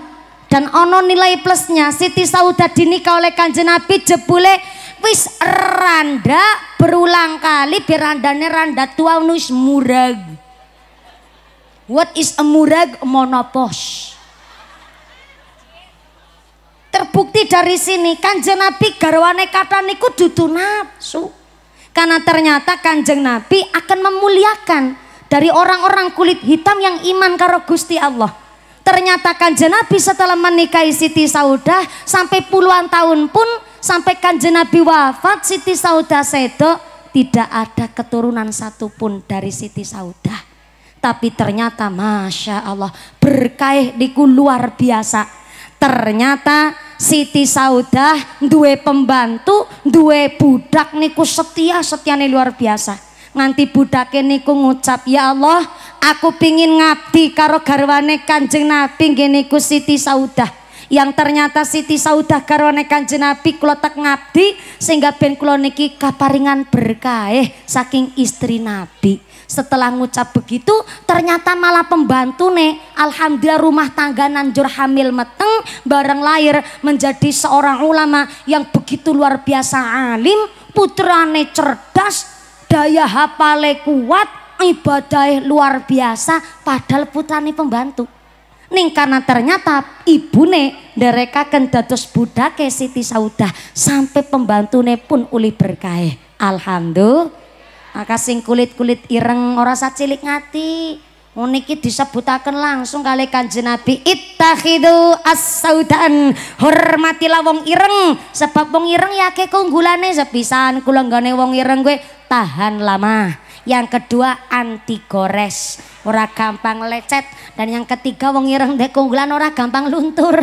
dan ono nilai plusnya Siti Saudah dinikah oleh Kanjeng Nabi jebule wis randa berulang kali berandane randa tua nus murag. What is a murag monopos? Terbukti dari sini kanjeng Nabi garwane kata niku dudu nafsu. Karena ternyata kanjeng Nabi akan memuliakan dari orang-orang kulit hitam yang iman karo Gusti Allah. Ternyata kanjeng Nabi setelah menikahi Siti Saudah sampai puluhan tahun pun sampai kanjeng Nabi wafat Siti Saudah sedo tidak ada keturunan satupun dari Siti Saudah. Tapi ternyata Masya Allah berkah diku luar biasa. Ternyata Siti Saudah duwe pembantu, duwe budak niku setia, setiane luar biasa. Nganti budake niku ngucap, "Ya Allah, aku pingin ngabdi karo garwane Kanjeng Nabi nggih niku Siti Saudah." yang ternyata Siti Saudah karone Kanjeng Nabi kula tak ngabdi sehingga ben kula niki kaparingan berkah eh, saking istri Nabi. Setelah ngucap begitu ternyata malah pembantu nih Alhamdulillah rumah tangga Nanjur Hamil Meteng bareng lahir menjadi seorang ulama yang begitu luar biasa alim putrane cerdas daya hafale kuat ibadah luar biasa padahal putrane pembantu Ning karena ternyata ibune derekaken budak ke Siti Saudah sampai pembantune pun uli berkahe. Alhamdulillah. Maka sing kulit-kulit ireng ora cilik ngati. Uniki disebutakan langsung kali kanjeng Nabi ittakhidu as-saudan hormatilah wong ireng sebab wong ireng yake keunggulane sepisan kula nggone wong ireng gue tahan lama yang kedua anti gores ora gampang lecet dan yang ketiga wong ireng dek keunggulan ora gampang luntur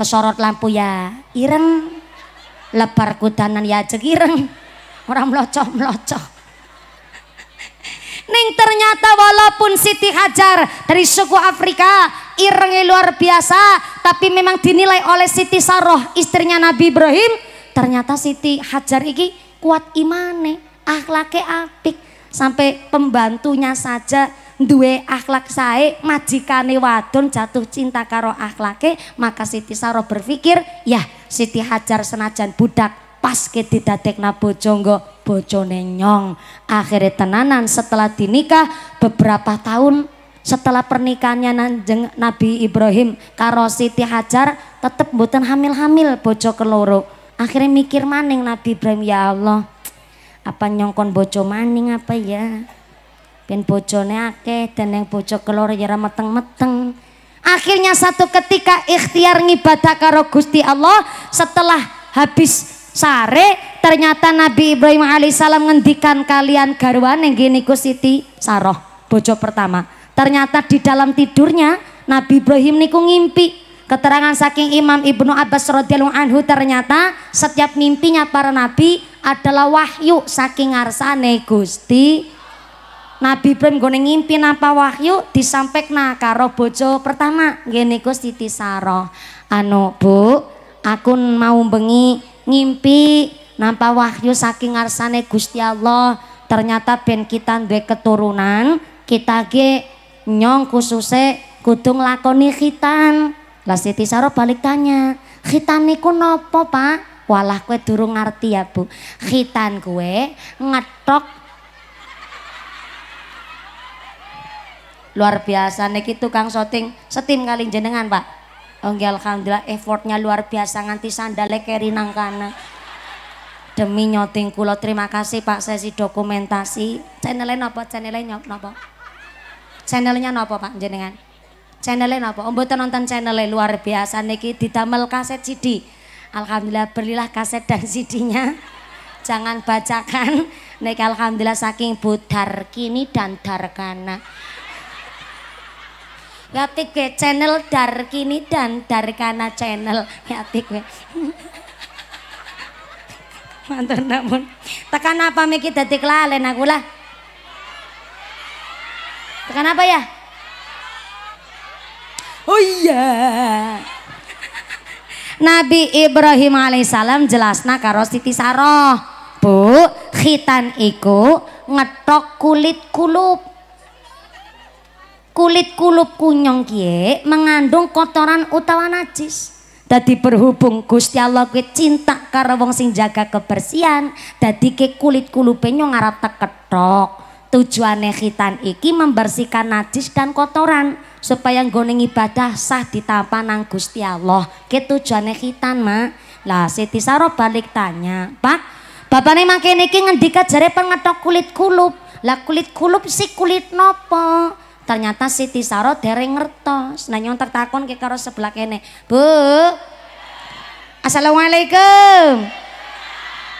kesorot lampu ya ireng lebar kudanan ya cek ireng ora melocok melocok Ning ternyata walaupun Siti Hajar dari suku Afrika irengnya luar biasa tapi memang dinilai oleh Siti Saroh istrinya Nabi Ibrahim ternyata Siti Hajar iki kuat imane Akhlaknya apik sampai pembantunya saja duwe akhlak saya majikane wadon jatuh cinta karo akhlaknya maka Siti Saro berpikir ya Siti Hajar senajan budak pas ke didadekna bojonggo bojone nyong akhirnya tenanan setelah dinikah beberapa tahun setelah pernikahannya nanjeng Nabi Ibrahim karo Siti Hajar tetep buatan hamil-hamil bojo keloro akhirnya mikir maning Nabi Ibrahim ya Allah apa nyongkon bojo maning apa ya pin bojone akeh dan yang bojo kelor ya meteng-meteng akhirnya satu ketika ikhtiar ngibadah karo Gusti Allah setelah habis sare ternyata Nabi Ibrahim alaihissalam ngendikan kalian garwan yang gini Siti Saroh bojo pertama ternyata di dalam tidurnya Nabi Ibrahim niku ngimpi keterangan saking Imam Ibnu Abbas radhiyallahu anhu ternyata setiap mimpinya para nabi adalah wahyu saking arsane Gusti Nabi Ibrahim gue ngimpi apa wahyu disampaikan karo bojo pertama gini Gusti Tisaro anu bu aku mau bengi ngimpi nampak wahyu saking arsane Gusti Allah ternyata ben kita dua keturunan kita ge nyong kususe kudung lakoni khitan lah Siti Saro balik tanya khitan niku nopo pak Walah kue durung ngerti ya bu. Khitan kue ngetok. Luar biasa nih tukang syuting setim kali jenengan pak. Oh alhamdulillah effortnya luar biasa nganti sandale keri nang Demi nyoting kulo terima kasih Pak sesi dokumentasi. Channelnya nopo Channelnya nopo Channelnya apa Pak jenengan? Channelnya nopo om oh, nonton channelnya luar biasa niki didamel kaset CD. Alhamdulillah berilah kaset dan CD-nya. Jangan bacakan. Nek alhamdulillah saking budar kini dan darkana. Yati gue channel dar kini dan darkana channel. Yati gue. Mantan namun. Tekan apa miki detik lalen aku lah. Tekan apa ya? Oh iya. Yeah. Nabi Ibrahim alaihissalam jelasna karo Siti Saroh Bu khitan iku ngetok kulit kulup kulit kulup kunyong kie mengandung kotoran utawa najis Tadi berhubung Gusti Allah kuwi cinta karo wong sing jaga kebersihan, dadi ke kulit kulupe nyo ngarep ketok Tujuane khitan iki membersihkan najis dan kotoran supaya nggone ibadah sah ditampa nang Gusti Allah. Ki tujuane khitan, Mak. Lah Siti Saro balik tanya, "Pak, bapakne mangke niki ngendika jare pengetok kulit kulup. Lah kulit kulup si kulit nopo?" Ternyata Siti Saro dereng ngertos. Nah nyon tertakon ke karo sebelah kene. "Bu, Assalamualaikum.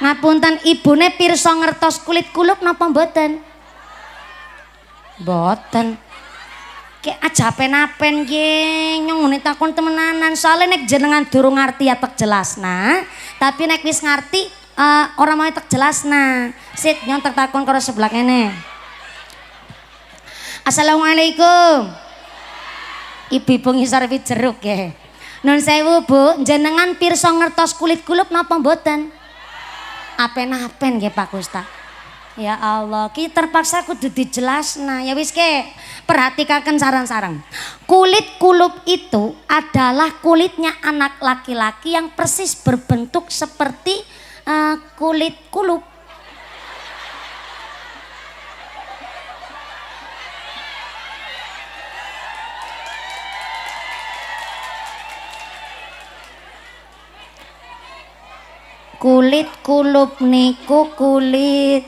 Ngapunten ibune pirsa ngertos kulit kulup napa mboten? Mboten ke aja penapen geng yang nyong takon temenanan. Soalnya nek jenengan durung ngerti ya jelas nah tapi nek wis ngerti uh, eh, orang mau tak jelas nah Sit nyong tak takon karo sebelah kene. Assalamualaikum. Ibu-ibu lebih jeruk ya. non sewu bu, jenengan pirsa ngertos kulit kulup napa mboten? Apen-apen ya Pak Ustaz. Ya Allah, ki terpaksa kudu jelas. Nah, ya wis ke, perhatikan saran-saran. Kulit kulup itu adalah kulitnya anak laki-laki yang persis berbentuk seperti uh, kulit kulup. Kulit kulup niku kulit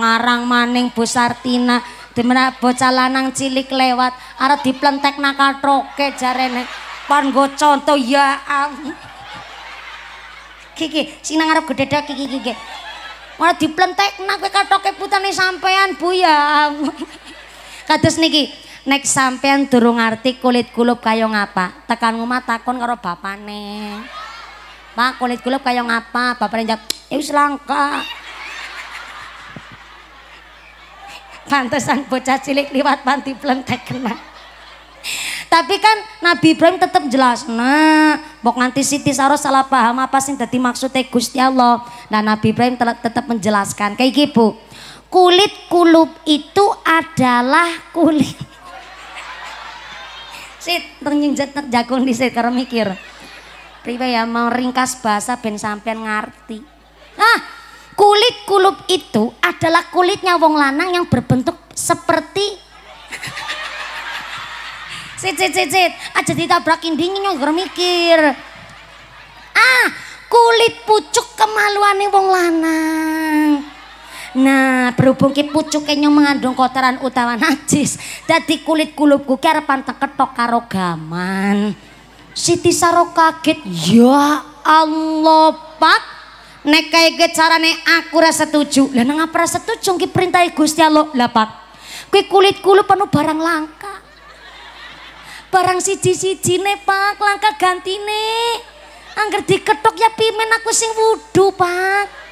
ngarang maning Bu Sartina dimana bocah lanang cilik lewat arah diplentek nakal troke jarene pan go contoh ya am kiki sinang arah gede dah kiki kiki ora nak kowe katoke putane sampean Bu ya am kados niki nek sampean durung ngerti kulit kulup kayo ngapa tekan rumah takon karo bapane Pak kulit kulup kayo ngapa bapane jawab, ya wis langka Pantesan bocah cilik liwat panti plentek kena. Tapi kan Nabi Ibrahim tetap jelas. Nah, bok nganti Siti Saro salah paham apa sih Tadi maksudnya Gusti Allah. Nah, Nabi Ibrahim tetap menjelaskan kayak gitu. Kulit kulub itu adalah kulit. Sit, ternyinjat jagung di sit karena mikir. Priwe ya mau ringkas bahasa ben sampean ngerti. Ah, kulit kulup itu adalah kulitnya wong lanang yang berbentuk seperti cit cit cit cit Aja ditabrakin dingin yang mikir. Ah, kulit pucuk kemaluannya wong lanang. Nah, berhubung ki pucuknya mengandung kotoran utawa najis, jadi kulit kulupku kira pantang ketok karo gaman. Siti Saro kaget, ya Allah, Pak nek kayak ge carane aku rasa setuju. Lah nang apa setuju ki perintah Gusti Allah. Lah Pak, kuwi kulit kulo penuh barang langka. Barang siji-sijine Pak, langka gantine. Angger diketok ya pimen aku sing wudu Pak.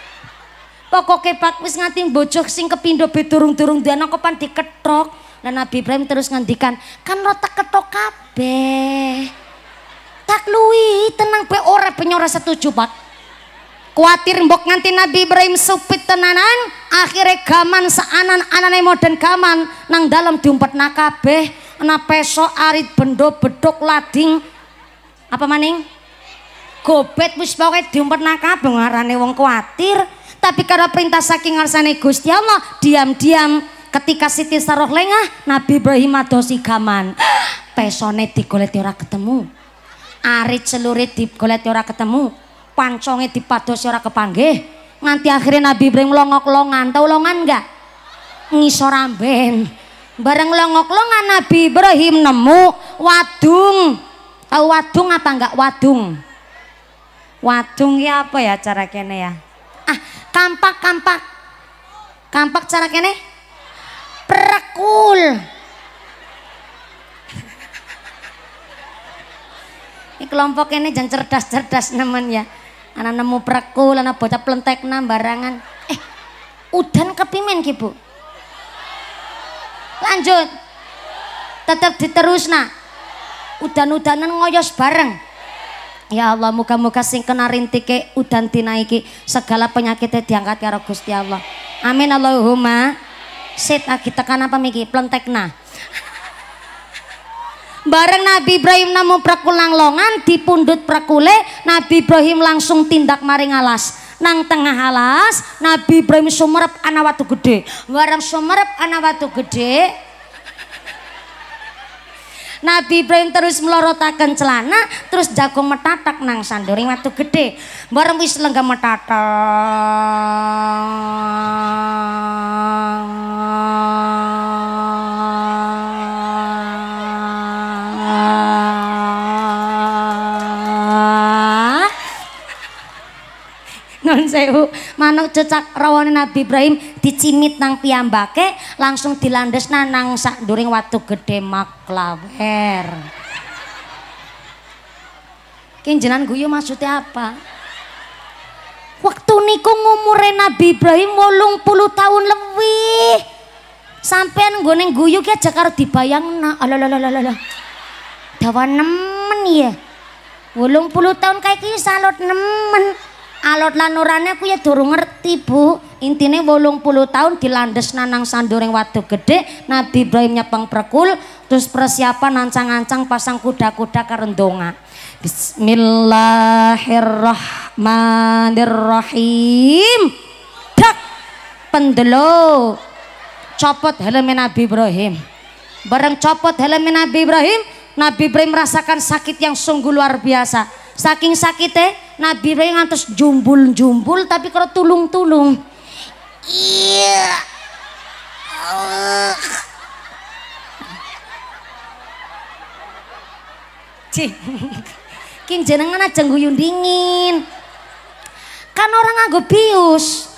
Pokoknya Pak wis ngati bojo sing kepindo be turung durung nang kapan diketok. dan Nabi Ibrahim terus ngendikan, kan rotak ketok kabeh. Tak luwi, tenang pe ora penyora setuju Pak kuatir mbok nganti Nabi Ibrahim supit tenanan akhirnya gaman seanan anane modern gaman nang dalam diumpet nakabeh na peso arit bendo bedok lading apa maning gobet wis pokoke diumpet nakabeh ngarane wong kuatir tapi karena perintah saking ngarsane Gusti Allah diam-diam ketika Siti Saroh lengah Nabi Ibrahim adosi gaman pesone digoleti ora ketemu arit celurit digoleti ora ketemu panconge dipadosi ke kepanggih nganti akhirnya Nabi Ibrahim longok-longan tau longan enggak ngisor amben bareng longok-longan Nabi Ibrahim nemu wadung tahu wadung apa enggak wadung wadung ya apa ya cara kene ya ah kampak kampak kampak cara kene perekul kelompok ini jangan cerdas-cerdas nemen ya Ana nemu prekul, ana bocah nang barangan. Eh, udan kepimen ki, Bu? Lanjut. Tetap diterusna. Udan-udanan ngoyos bareng. Ya Allah, muka-muka sing kena rintike udan dinaiki, segala penyakitnya diangkat karo Gusti Allah. Amin Allahumma. Sit kita tekan apa miki plentekna bareng Nabi Ibrahim namu prekulang longan dipundut prakule Nabi Ibrahim langsung tindak maring alas nang tengah alas Nabi Ibrahim sumerep anak watu gede bareng sumerep anak watu gede Nabi Ibrahim terus melorotakan celana terus jagung metatak nang sanduring watu gede bareng wis lenggam metatak non sewu manuk cecak rawane Nabi Ibrahim dicimit nang piyambake langsung dilandes nang sak during watu gede maklawer kinjenan guyu maksudnya apa waktu niku ngumure Nabi Ibrahim wolung puluh tahun lebih sampean nggone guyu ki aja karo dibayangna alalalalala dawa nemen ya wolung puluh tahun kayak kisah salut nemen alot lan aku ya durung ngerti bu intinya wolung puluh tahun di landes nanang sanduring watu gede Nabi Ibrahim nyepeng perkul terus persiapan ancang-ancang pasang kuda-kuda karendonga Bismillahirrahmanirrahim dak pendelo copot helmnya Nabi Ibrahim bareng copot helmnya Nabi Ibrahim Nabi Ibrahim merasakan sakit yang sungguh luar biasa saking sakitnya Nabi Ibrahim ngantos jumbul-jumbul tapi kalau tulung-tulung. Iya. Uh. Cih. King jenengan aja guyu dingin. Kan orang nganggo bius.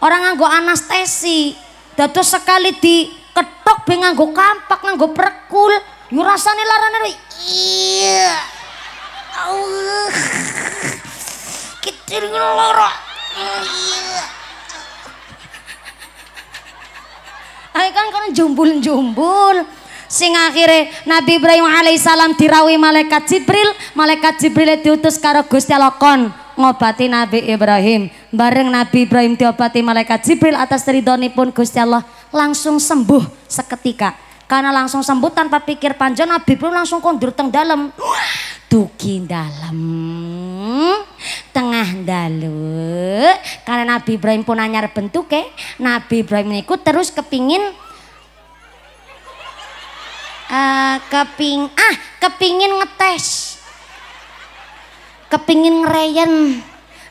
Orang nganggo anestesi. Dados sekali di ketok be nganggo kampak, nganggo perkul. Yurasane larane iya. Iya. Ayo kan kan jumbul-jumbul. Sing akhirnya Nabi Ibrahim alaihissalam dirawi malaikat Jibril. Malaikat Jibril e diutus karo Gusti Lokon ngobati Nabi Ibrahim. Bareng Nabi Ibrahim diobati malaikat Jibril atas ridhoni pun Gusti Allah langsung sembuh seketika. Karena langsung sembuh tanpa pikir panjang Nabi pun langsung kondur teng dalam. Dugi dalam. Tengah dalu. Karena Nabi Ibrahim pun anyar bentuke. Eh. Nabi Ibrahim ikut terus kepingin uh, keping ah kepingin ngetes kepingin ngerayan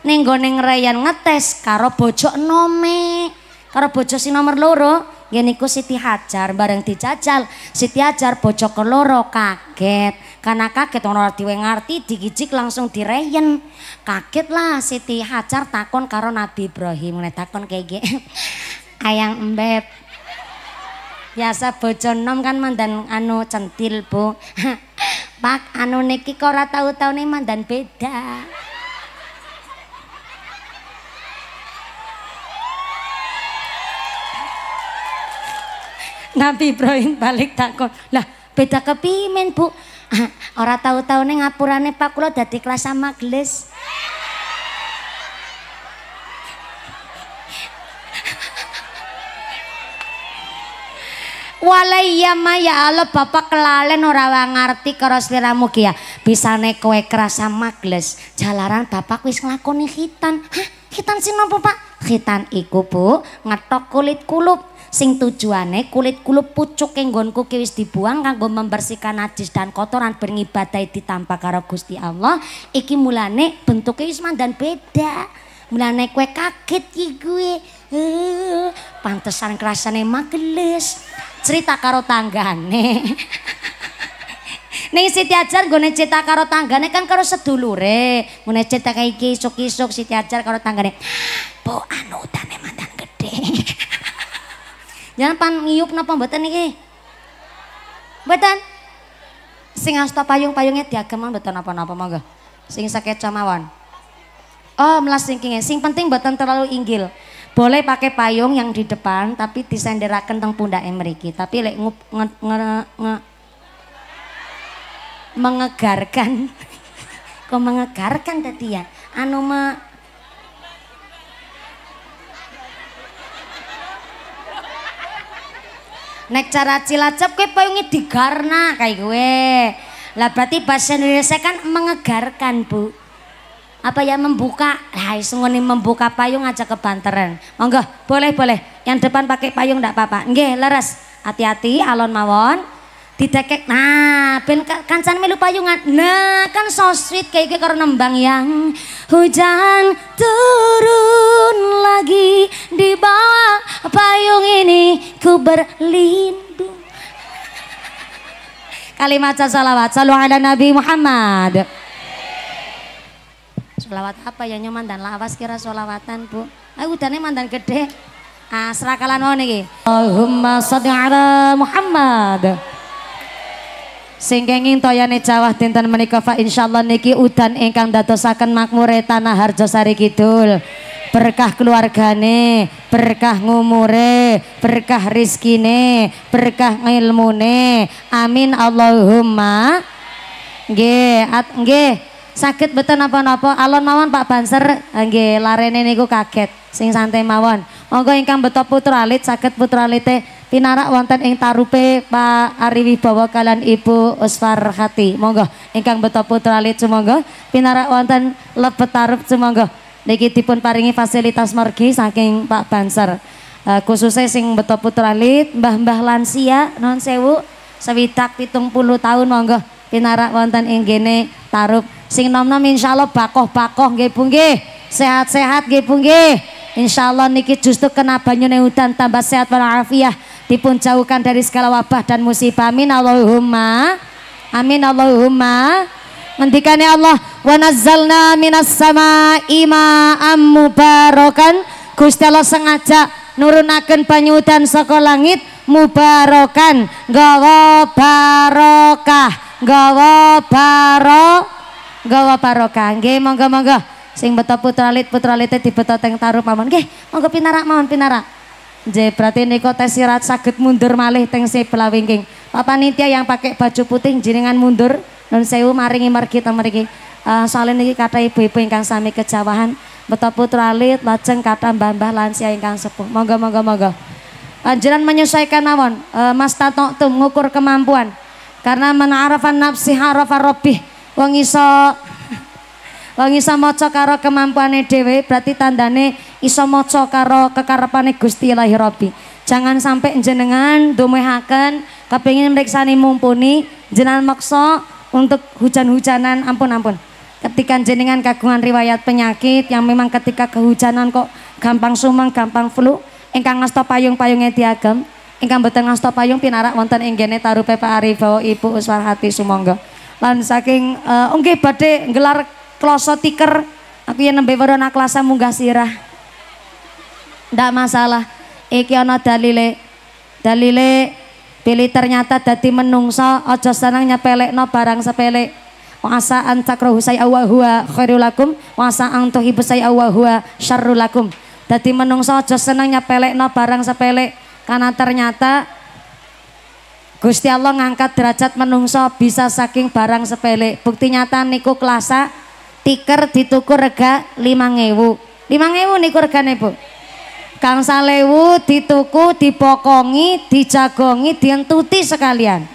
nenggo neng ngetes karo bojo nome karo bojo si nomor loro Gini ku Siti Hajar bareng dijajal. Siti Hajar bocok keloro kaget. Karena kaget orang diwe ngerti digijik langsung direyen. Kaget lah Siti Hajar takon karo Nabi Ibrahim. Mulai takon kayak gini. Ayang embeb. Biasa bojo nom kan mandan anu centil bu. Pak anu niki kok tahu tau-taune mandan beda. Nabi Ibrahim balik takon. Lah beda kepimen bu. Ora tahu-tahu nih ngapurane pak kulo dadi kelas sama gelis. Walayya ya Allah bapak kelalen ora ngerti karo sliramu ki ya. Bisane kowe kerasa magles. Jalaran bapak wis nglakoni khitan. Hah, hitan sih napa, Pak? Khitan iku, Bu, ngetok kulit kulup sing tujuane kulit kulup pucuk yang gonku ki dibuang kanggo membersihkan najis dan kotoran beribadah ditampak karo Gusti Allah iki mulane bentuk kiwis mandan beda mulane kue kaget ki gue uh, pantesan kerasane magelis cerita karo tanggane Ning Siti Hajar gue cerita karo tanggane kan karo sedulure. gue cerita kayak iki isuk-isuk Siti Hajar karo tanggane. Po anu tane mantan gede. Jangan pan ngiyup napa mboten niki? Mboten. Sing asta payung-payunge diagem mboten napa-napa monggo. Sing sakeca mawon. Oh, melas singkinge. Sing penting mboten terlalu inggil. Boleh pakai payung yang di depan tapi disenderaken teng pundake mriki. Tapi lek ngup nge, nge, nge, mengegarkan. Kok mengegarkan tadi ya? Anu me, Nek cara Cilacap kowe payunge digarna kayak gue, Lah berarti bahasa Indonesia kan mengegarkan, Bu. Apa ya membuka? sungguh nih membuka payung aja kebanteran. Monggo, boleh boleh. Yang depan pakai payung tidak apa-apa. Nggih, leres. Hati-hati alon mawon didekek nah ben kancan melu payungan nah kan so sweet kayak karo nembang yang hujan turun lagi di bawah payung ini ku berlindung kalimat salawat salu ala nabi Muhammad salawat apa ya nyoman dan lawas kira solawatan bu ayo udahnya mandan gede ah serakalan mau nih Allahumma sholli ala Muhammad Sing toyane cawah dinten menika fa insyaallah niki udan ingkang dadosaken makmure tanah Harjosari Kidul. Berkah keluargane, berkah ngumure, berkah rizkine, berkah ilmune. Amin Allahumma. Nggih, nggih. Sakit beten apa-napa alon mawon Pak Banser ah, nggih larene niku kaget sing santai mawon. Monggo ingkang beto putra alit sakit putra alite pinarak wonten ing tarupe Pak Ari Wibowo kalian Ibu Usfar Hati. Monggo ingkang beto putra lit sumangga pinarak wonten lebet tarup sumangga. Niki dipun paringi fasilitas mergi saking Pak Banser. Uh, khususnya sing beto putra lit mbah-mbah lansia non sewu sewidak pitung puluh tahun monggo pinarak wonten ing gene tarup sing nom-nom Allah bakoh-bakoh nggih punggi sehat-sehat nggih punggi insya insyaallah niki justru kena banyune udan tambah sehat walafiah dipun jauhkan dari segala wabah dan musibah amin Allahumma amin Allahumma mendikani ya Allah wa nazzalna minas ima ammu barokan. Gusti Allah sengaja nurunaken dan soko langit mubarokan gawa barokah gawa baro gawa barokah nggih monggo monggo sing beto putra lit putra lite dibeto teng taruh paman nggih monggo pinarak mawon pinarak jadi berarti niko tes sakit mundur malih teng sebelah wingking. Pak panitia yang pakai baju putih jenengan mundur nun sewu maringi mergi ta mriki. Uh, soalnya iki kata ibu-ibu ingkang sami kejawahan, beto putra alit lajeng kathah mbah-mbah lansia ingkang sepuh. Monggo monggo monggo. Anjuran menyesuaikan awon, uh, eh, Mas Tato tum ngukur kemampuan. Karena menarafan nafsi harafa robbih wong iso Wong iso maca karo kemampuane dhewe berarti tandane iso maca karo kekarepane Gusti Ilahi Rabbi. Jangan sampai jenengan dumehaken kepengin mriksani mumpuni jenengan maksa untuk hujan-hujanan ampun-ampun. Ketika jenengan kagungan riwayat penyakit yang memang ketika kehujanan kok gampang sumang, gampang flu, ingkang ngasta payung-payunge diagem, ingkang boten ngasta payung pinarak wonten ing kene tarupe Pak Arifawa Ibu Uswarhati sumangga. Lan saking uh, eh, nggih badhe nggelar kloso tiker aku yang nembe warna klasa munggah sirah ndak masalah iki ana dalile dalile pilih ternyata dadi menungso aja seneng no barang sepelek wasa an takrahu say wa huwa wasa an tuhibbu sayya wa huwa syarrul lakum dadi menungso aja seneng no barang sepelek karena ternyata Gusti Allah ngangkat derajat menungso bisa saking barang sepele. bukti nyata niku kelasa tiker dituku rega lima lima ngewu niku regane, Bu. Kang Salewu dituku, dipokongi, dijagongi, dientuti sekalian.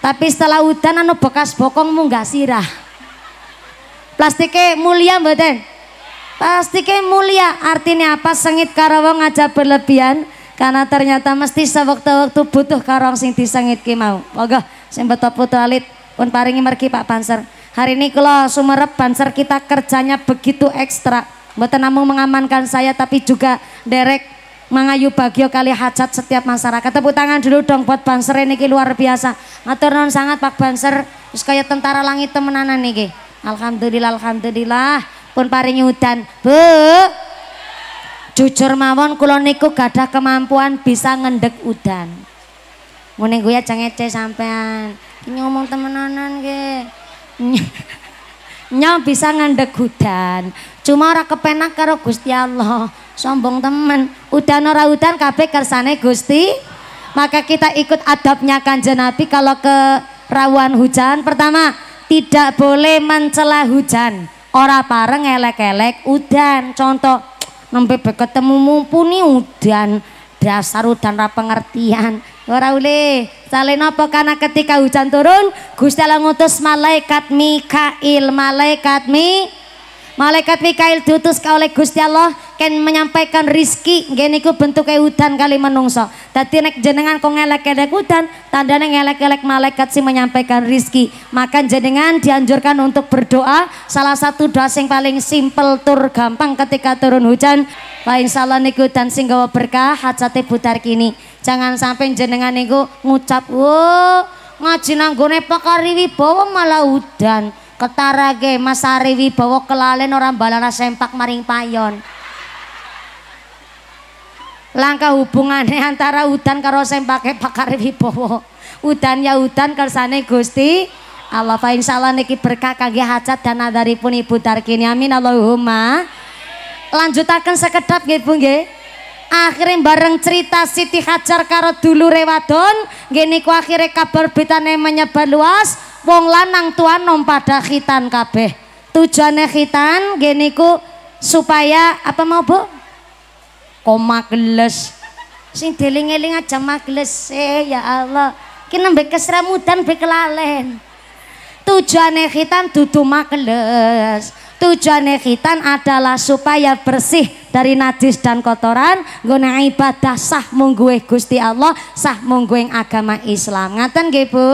Tapi setelah udan anu bekas bokongmu nggak sirah. Plastiknya mulia mboten? Plastiknya mulia, artinya apa? Sengit karawang aja berlebihan karena ternyata mesti sewaktu-waktu butuh karawang sing disengit ki mau. Moga sing beto putu alit pun paringi mergi Pak Panser. Hari ini kalau sumerep banser kita kerjanya begitu ekstra. Mboten namung mengamankan saya tapi juga derek mangayu bagio kali hajat setiap masyarakat. Tepuk tangan dulu dong buat banser ini luar biasa. Matur non sangat Pak Banser. Terus kayak tentara langit temenanan niki. Alhamdulillah, alhamdulillah. Pun paringi udan. Bu, jujur mawon kula niku gadah kemampuan bisa ngendek udan. Mune gue ya jangan sampean. Ini ngomong temenanan ke. Nyo bisa ngandek hudan. Cuma orang kepenak karo Gusti Allah. Sombong temen. Udan ora udan kabeh kersane Gusti. Maka kita ikut adabnya Kanjeng Nabi kalau ke rawan hujan. Pertama, tidak boleh mencela hujan. Ora pareng elek-elek udan. Contoh, nembe ketemu mumpuni udan. Dasar udan ra pengertian. Ora oleh. Salene apa karena ketika hujan turun Gusti Allah ngutus malaikat Mikail, malaikat Mi Malaikat Mikail diutus oleh Gusti Allah ken menyampaikan rizki gini ku bentuknya hutan kali menungso tadi nek jenengan kok ngelek hutan tanda tandanya ngelek-ngelek malaikat si menyampaikan rizki maka jenengan dianjurkan untuk berdoa salah satu doa sing paling simple tur gampang ketika turun hujan lain salah niku dan singgawa berkah hati putar kini jangan sampai jenengan niku ngucap wo ngaji nanggone pakariwi bawa malah hutan. Ketarage Mas Ari Wibowo kelalen orang balana sempak maring payon. Langkah hubungannya antara udan karo sempake Pak Ari Wibowo. Udan ya udan kersane Gusti Allah fa insyaallah niki berkah kangge hajat dan nadaripun Ibu Tarkini amin Allahumma. lanjutakan sekedap nggih Bu nggih akhirnya bareng cerita Siti Hajar karo dulu rewadon gini ku akhirnya kabar bitane menyebar luas wong lanang tuan nom pada khitan kabeh tujuannya khitan gini ku supaya apa mau bu koma geles sing deling-eling aja magles eh, ya Allah kini mbek kesramudan mbek kelalen tujuannya khitan dudu magles Tujuannya khitan adalah supaya bersih dari najis dan kotoran guna ibadah sah mungguwe Gusti Allah sah mungguwe agama Islam ngaten gak Bu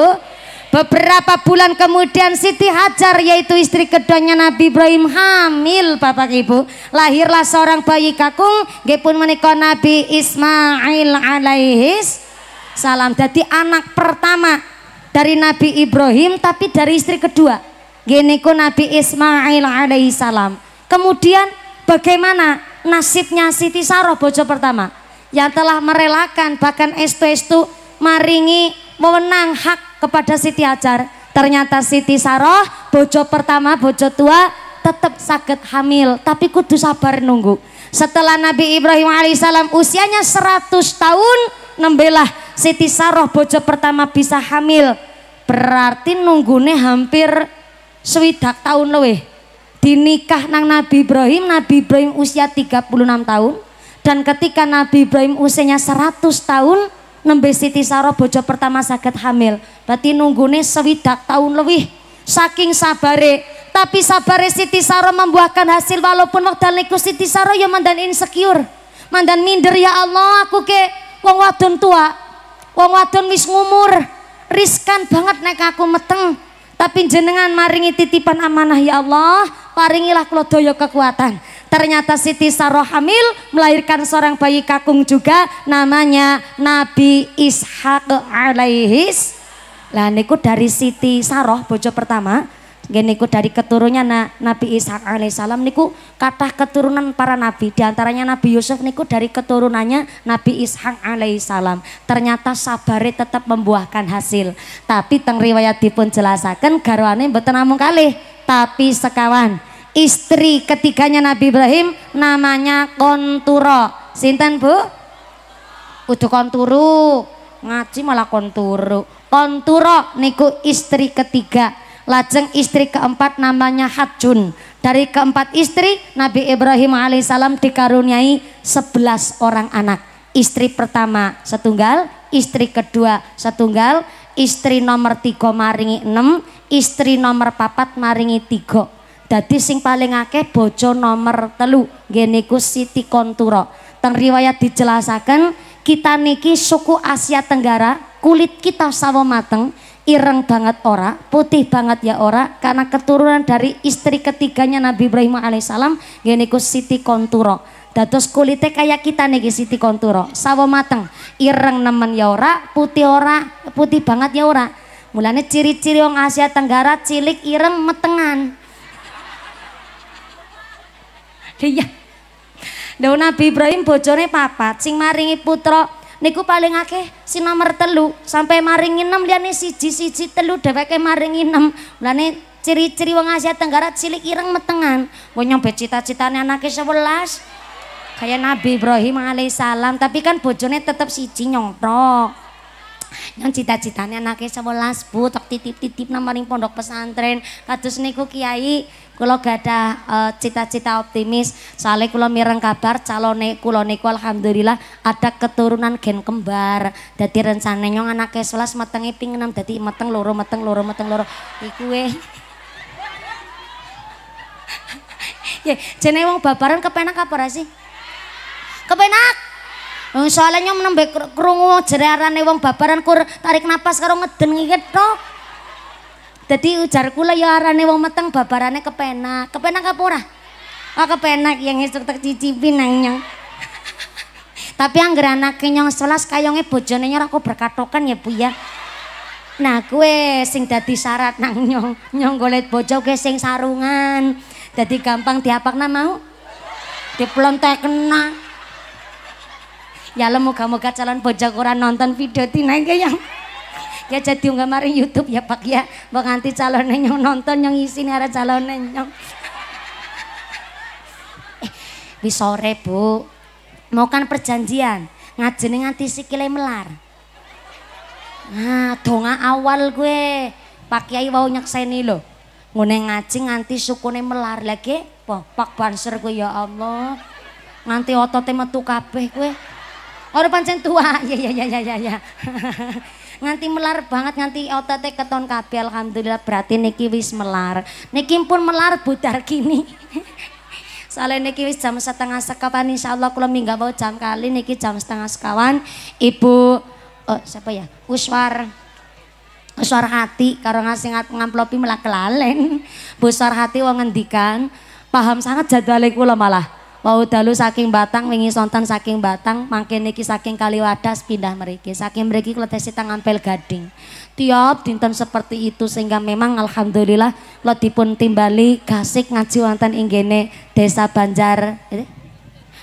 Beberapa bulan kemudian Siti Hajar yaitu istri keduanya Nabi Ibrahim hamil Bapak Ibu. Lahirlah seorang bayi kakung nggih pun menikah Nabi Ismail alaihis salam. Jadi anak pertama dari Nabi Ibrahim tapi dari istri kedua. Geniku Nabi Ismail alaihi salam. Kemudian bagaimana nasibnya Siti Saroh bojo pertama yang telah merelakan bahkan estu-estu maringi mewenang hak kepada Siti Ajar. Ternyata Siti Saroh bojo pertama bojo tua tetap sakit hamil tapi kudu sabar nunggu. Setelah Nabi Ibrahim salam usianya 100 tahun nembelah Siti Saroh bojo pertama bisa hamil. Berarti nunggune hampir swidak tahun lewe dinikah nang Nabi Ibrahim Nabi Ibrahim usia 36 tahun dan ketika Nabi Ibrahim usianya 100 tahun nembe Siti Saro bojo pertama sakit hamil berarti nunggune sewidak tahun lebih saking sabare tapi sabare Siti Saro membuahkan hasil walaupun waktu niku Siti Saro ya mandan insecure mandan minder ya Allah aku ke wong wadon tua wong wadon wis ngumur riskan banget nek aku meteng tapi jenengan maringi titipan amanah ya Allah, paringilah kula daya kekuatan. Ternyata Siti Saroh hamil melahirkan seorang bayi kakung juga namanya Nabi Ishak alaihis. Lah niku dari Siti Saroh bojo pertama Gini ku dari keturunnya na, Nabi Ishak alaihissalam niku kata keturunan para nabi diantaranya Nabi Yusuf niku dari keturunannya Nabi Ishak alaihissalam ternyata sabare tetap membuahkan hasil tapi teng riwayat dipun jelasaken garwane mboten namung kalih tapi sekawan istri ketiganya Nabi Ibrahim namanya Konturo sinten Bu ujuk konturu ngaji malah konturu konturo niku istri ketiga Lajeng istri keempat namanya Hajun. Dari keempat istri Nabi Ibrahim alaihissalam dikaruniai sebelas orang anak. Istri pertama setunggal, istri kedua setunggal, istri nomor tiga maringi enam, istri nomor papat maringi tiga. Jadi sing paling akeh bojo nomor telu geniku Siti Konturo. Teng riwayat dijelasaken kita niki suku Asia Tenggara kulit kita sawo mateng ireng banget ora, putih banget ya ora, karena keturunan dari istri ketiganya Nabi Ibrahim alaihissalam, geniku Siti Konturo. Dados kulite kayak kita nih, Siti Konturo, sawo mateng, ireng nemen ya ora, putih ora, putih banget ya ora. Mulane ciri-ciri orang Asia Tenggara cilik ireng metengan. Iya. Daun Nabi Ibrahim bojone papat, sing maringi putra niku paling akeh si nomor telu sampai maringi enam liane siji siji telu dheweke maringi enam lane ciri-ciri wong Asia Tenggara cilik ireng metengan wong nyampe cita-citane anake 11 kayak Nabi Ibrahim alaihissalam tapi kan bojone tetap siji nyontok yang cita citanya anaknya 11 Bu tok titip-titip nama ring pondok pesantren. Kados niku Kiai kalau gak ada eh, cita-cita optimis. soalnya kalau mirang kabar calone kalau niku alhamdulillah ada keturunan gen kembar. jadi rencane nyong anaknya 11 metenge ping enam, jadi mateng loro mateng loro mateng loro. Iku we. Ya, jenenge wong babaran kepenak apa sih? Kepenak. Wong eh, soalnya nembe kerungu, jerarane wong babaran kur tarik napas karo ngeden ngiket tok. Dadi ujar kula ya arane wong meteng babarane kepenak. Kepenak apa ora? Oh kepenak yang esuk tak cicipi nang nyong. Tapi anggere anake nyong selas kayonge bojone nyong aku berkatokan ya Bu ya. Nah kue sing dadi syarat nang nyong nyong golek bojo ke sing sarungan. jadi gampang diapakna mau. Diplontek kena. Ya moga-moga calon bojok orang nonton video ke yang ya jadi nggak maring YouTube ya Pak ya. Mbok nganti calon yang nonton yang isi nih calon yang. eh, wis sore, Bu. Mau kan perjanjian ngaji nih nganti kile melar. Nah, donga awal gue. Pak Kiai wau nyekseni lo Ngene ngaji nganti sukune melar lagi. Pak Banser gue ya Allah. Nganti ototnya metu kabeh gue. Orang pancen tua. Ya ya ya ya ya ya. nganti melar banget nganti otote keton kabel, alhamdulillah berarti niki wis melar. Niki pun melar budar kini. Soalnya niki wis jam setengah sekawan Allah kalau minggu mau jam kali niki jam setengah sekawan Ibu oh siapa ya? Uswar Uswar hati karo ngasih ngamplopi melak kelalen. besar hati wong ngendikan paham sangat jadwalnya kula malah. Wau dalu saking Batang, wingi sonten saking Batang, mangke niki saking Kaliwadas pindah meriki. Saking meriki kletesi tang ampel gading. Tiap dinten seperti itu sehingga memang alhamdulillah lo dipun timbali kasik ngaji wonten inggene Desa Banjar eh,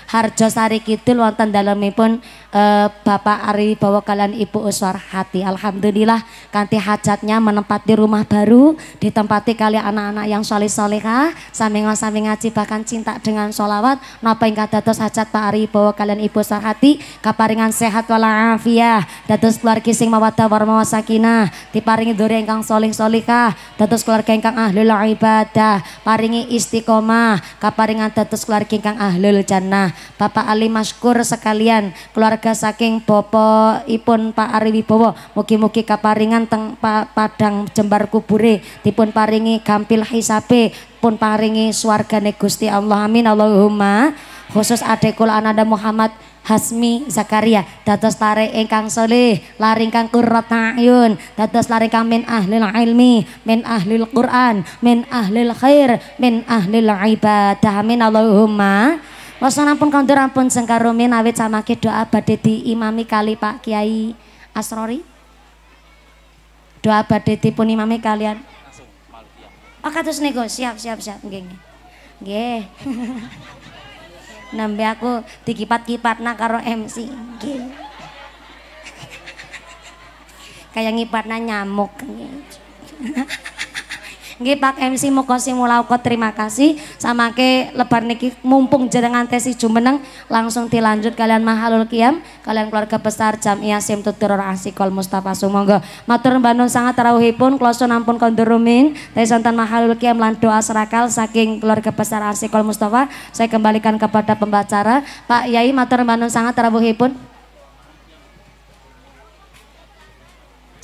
Harjosari Kidul wonten dalemipun uh, Bapak Ari Bawa kalian Ibu Uswar Hati. Alhamdulillah kanti hajatnya menempati rumah baru, ditempati kali anak-anak yang soleh solehah, sambil sambil ngaji bahkan cinta dengan sholawat, Napa ingkat datus hajat Pak Ari Bawa kalian Ibu Uswar Hati, kaparingan sehat walafiah, datus keluar sing mawata warma wasakinah, diparingi duri ingkang soleh solehah, datus keluarga ingkang ahlul ibadah, paringi istiqomah, kaparingan datus keluarga ingkang ahlul jannah. Bapak Ali Maskur sekalian, keluarga marga saking Bapak Ipun Pak Ari Wibowo mugi-mugi kaparingan teng pa, padang jembar kubure dipun paringi gampil hisabe pun paringi swargane Gusti Allah amin Allahumma khusus adekul kula Ananda Muhammad Hasmi Zakaria dados lare ingkang soleh laring kang kurrat ayun dados laring kang min ahlil ilmi min ahlil Quran min ahlil khair min ahlil ibadah amin Allahumma Wasanampun kondur ampun sengkarumi awit samake doa di imami kali Pak Kiai Asrori. Doa badhe pun imami kalian. Oh katus nego siap siap siap nggih nggih. Nggih. aku dikipat-kipatna karo MC. Nggih. Kayak ngipatna nyamuk. Nggih Pak MC muga sing terima kasih. Samake lebar niki mumpung jenengan tesi jumeneng langsung dilanjut kalian mahalul kiam, kalian keluarga besar Jamiah Simtutur Asikol Mustafa Sumangga. Matur mbanun sangat rawuhipun kloso nampun kondurumin dari santan mahalul kiam lan doa serakal saking keluarga besar Asikol Mustafa. Saya kembalikan kepada pembacara Pak Yai matur mbanun sangat rawuhipun.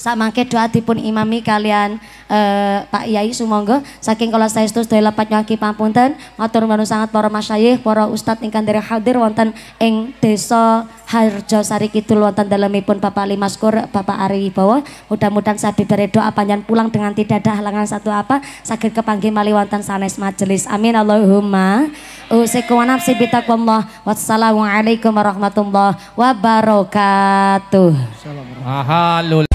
samangke doa dipun imami kalian eh, Pak Yai Sumonggo saking kala saestus doa lepat nyaki pampunten matur nuwun sangat para masyayikh para ustad ingkang derek hadir wonten ing desa Harjosari Kidul wonten dalemipun Bapak Limaskur Bapak Ari Wibowo mudah-mudahan sabi sabibare doa panjang pulang dengan tidak ada halangan satu apa saged kepanggih malih wonten sanes majelis amin Allahumma usikum wa nafsi bitaqwallah wassalamu alaikum warahmatullahi wabarakatuh Ahalul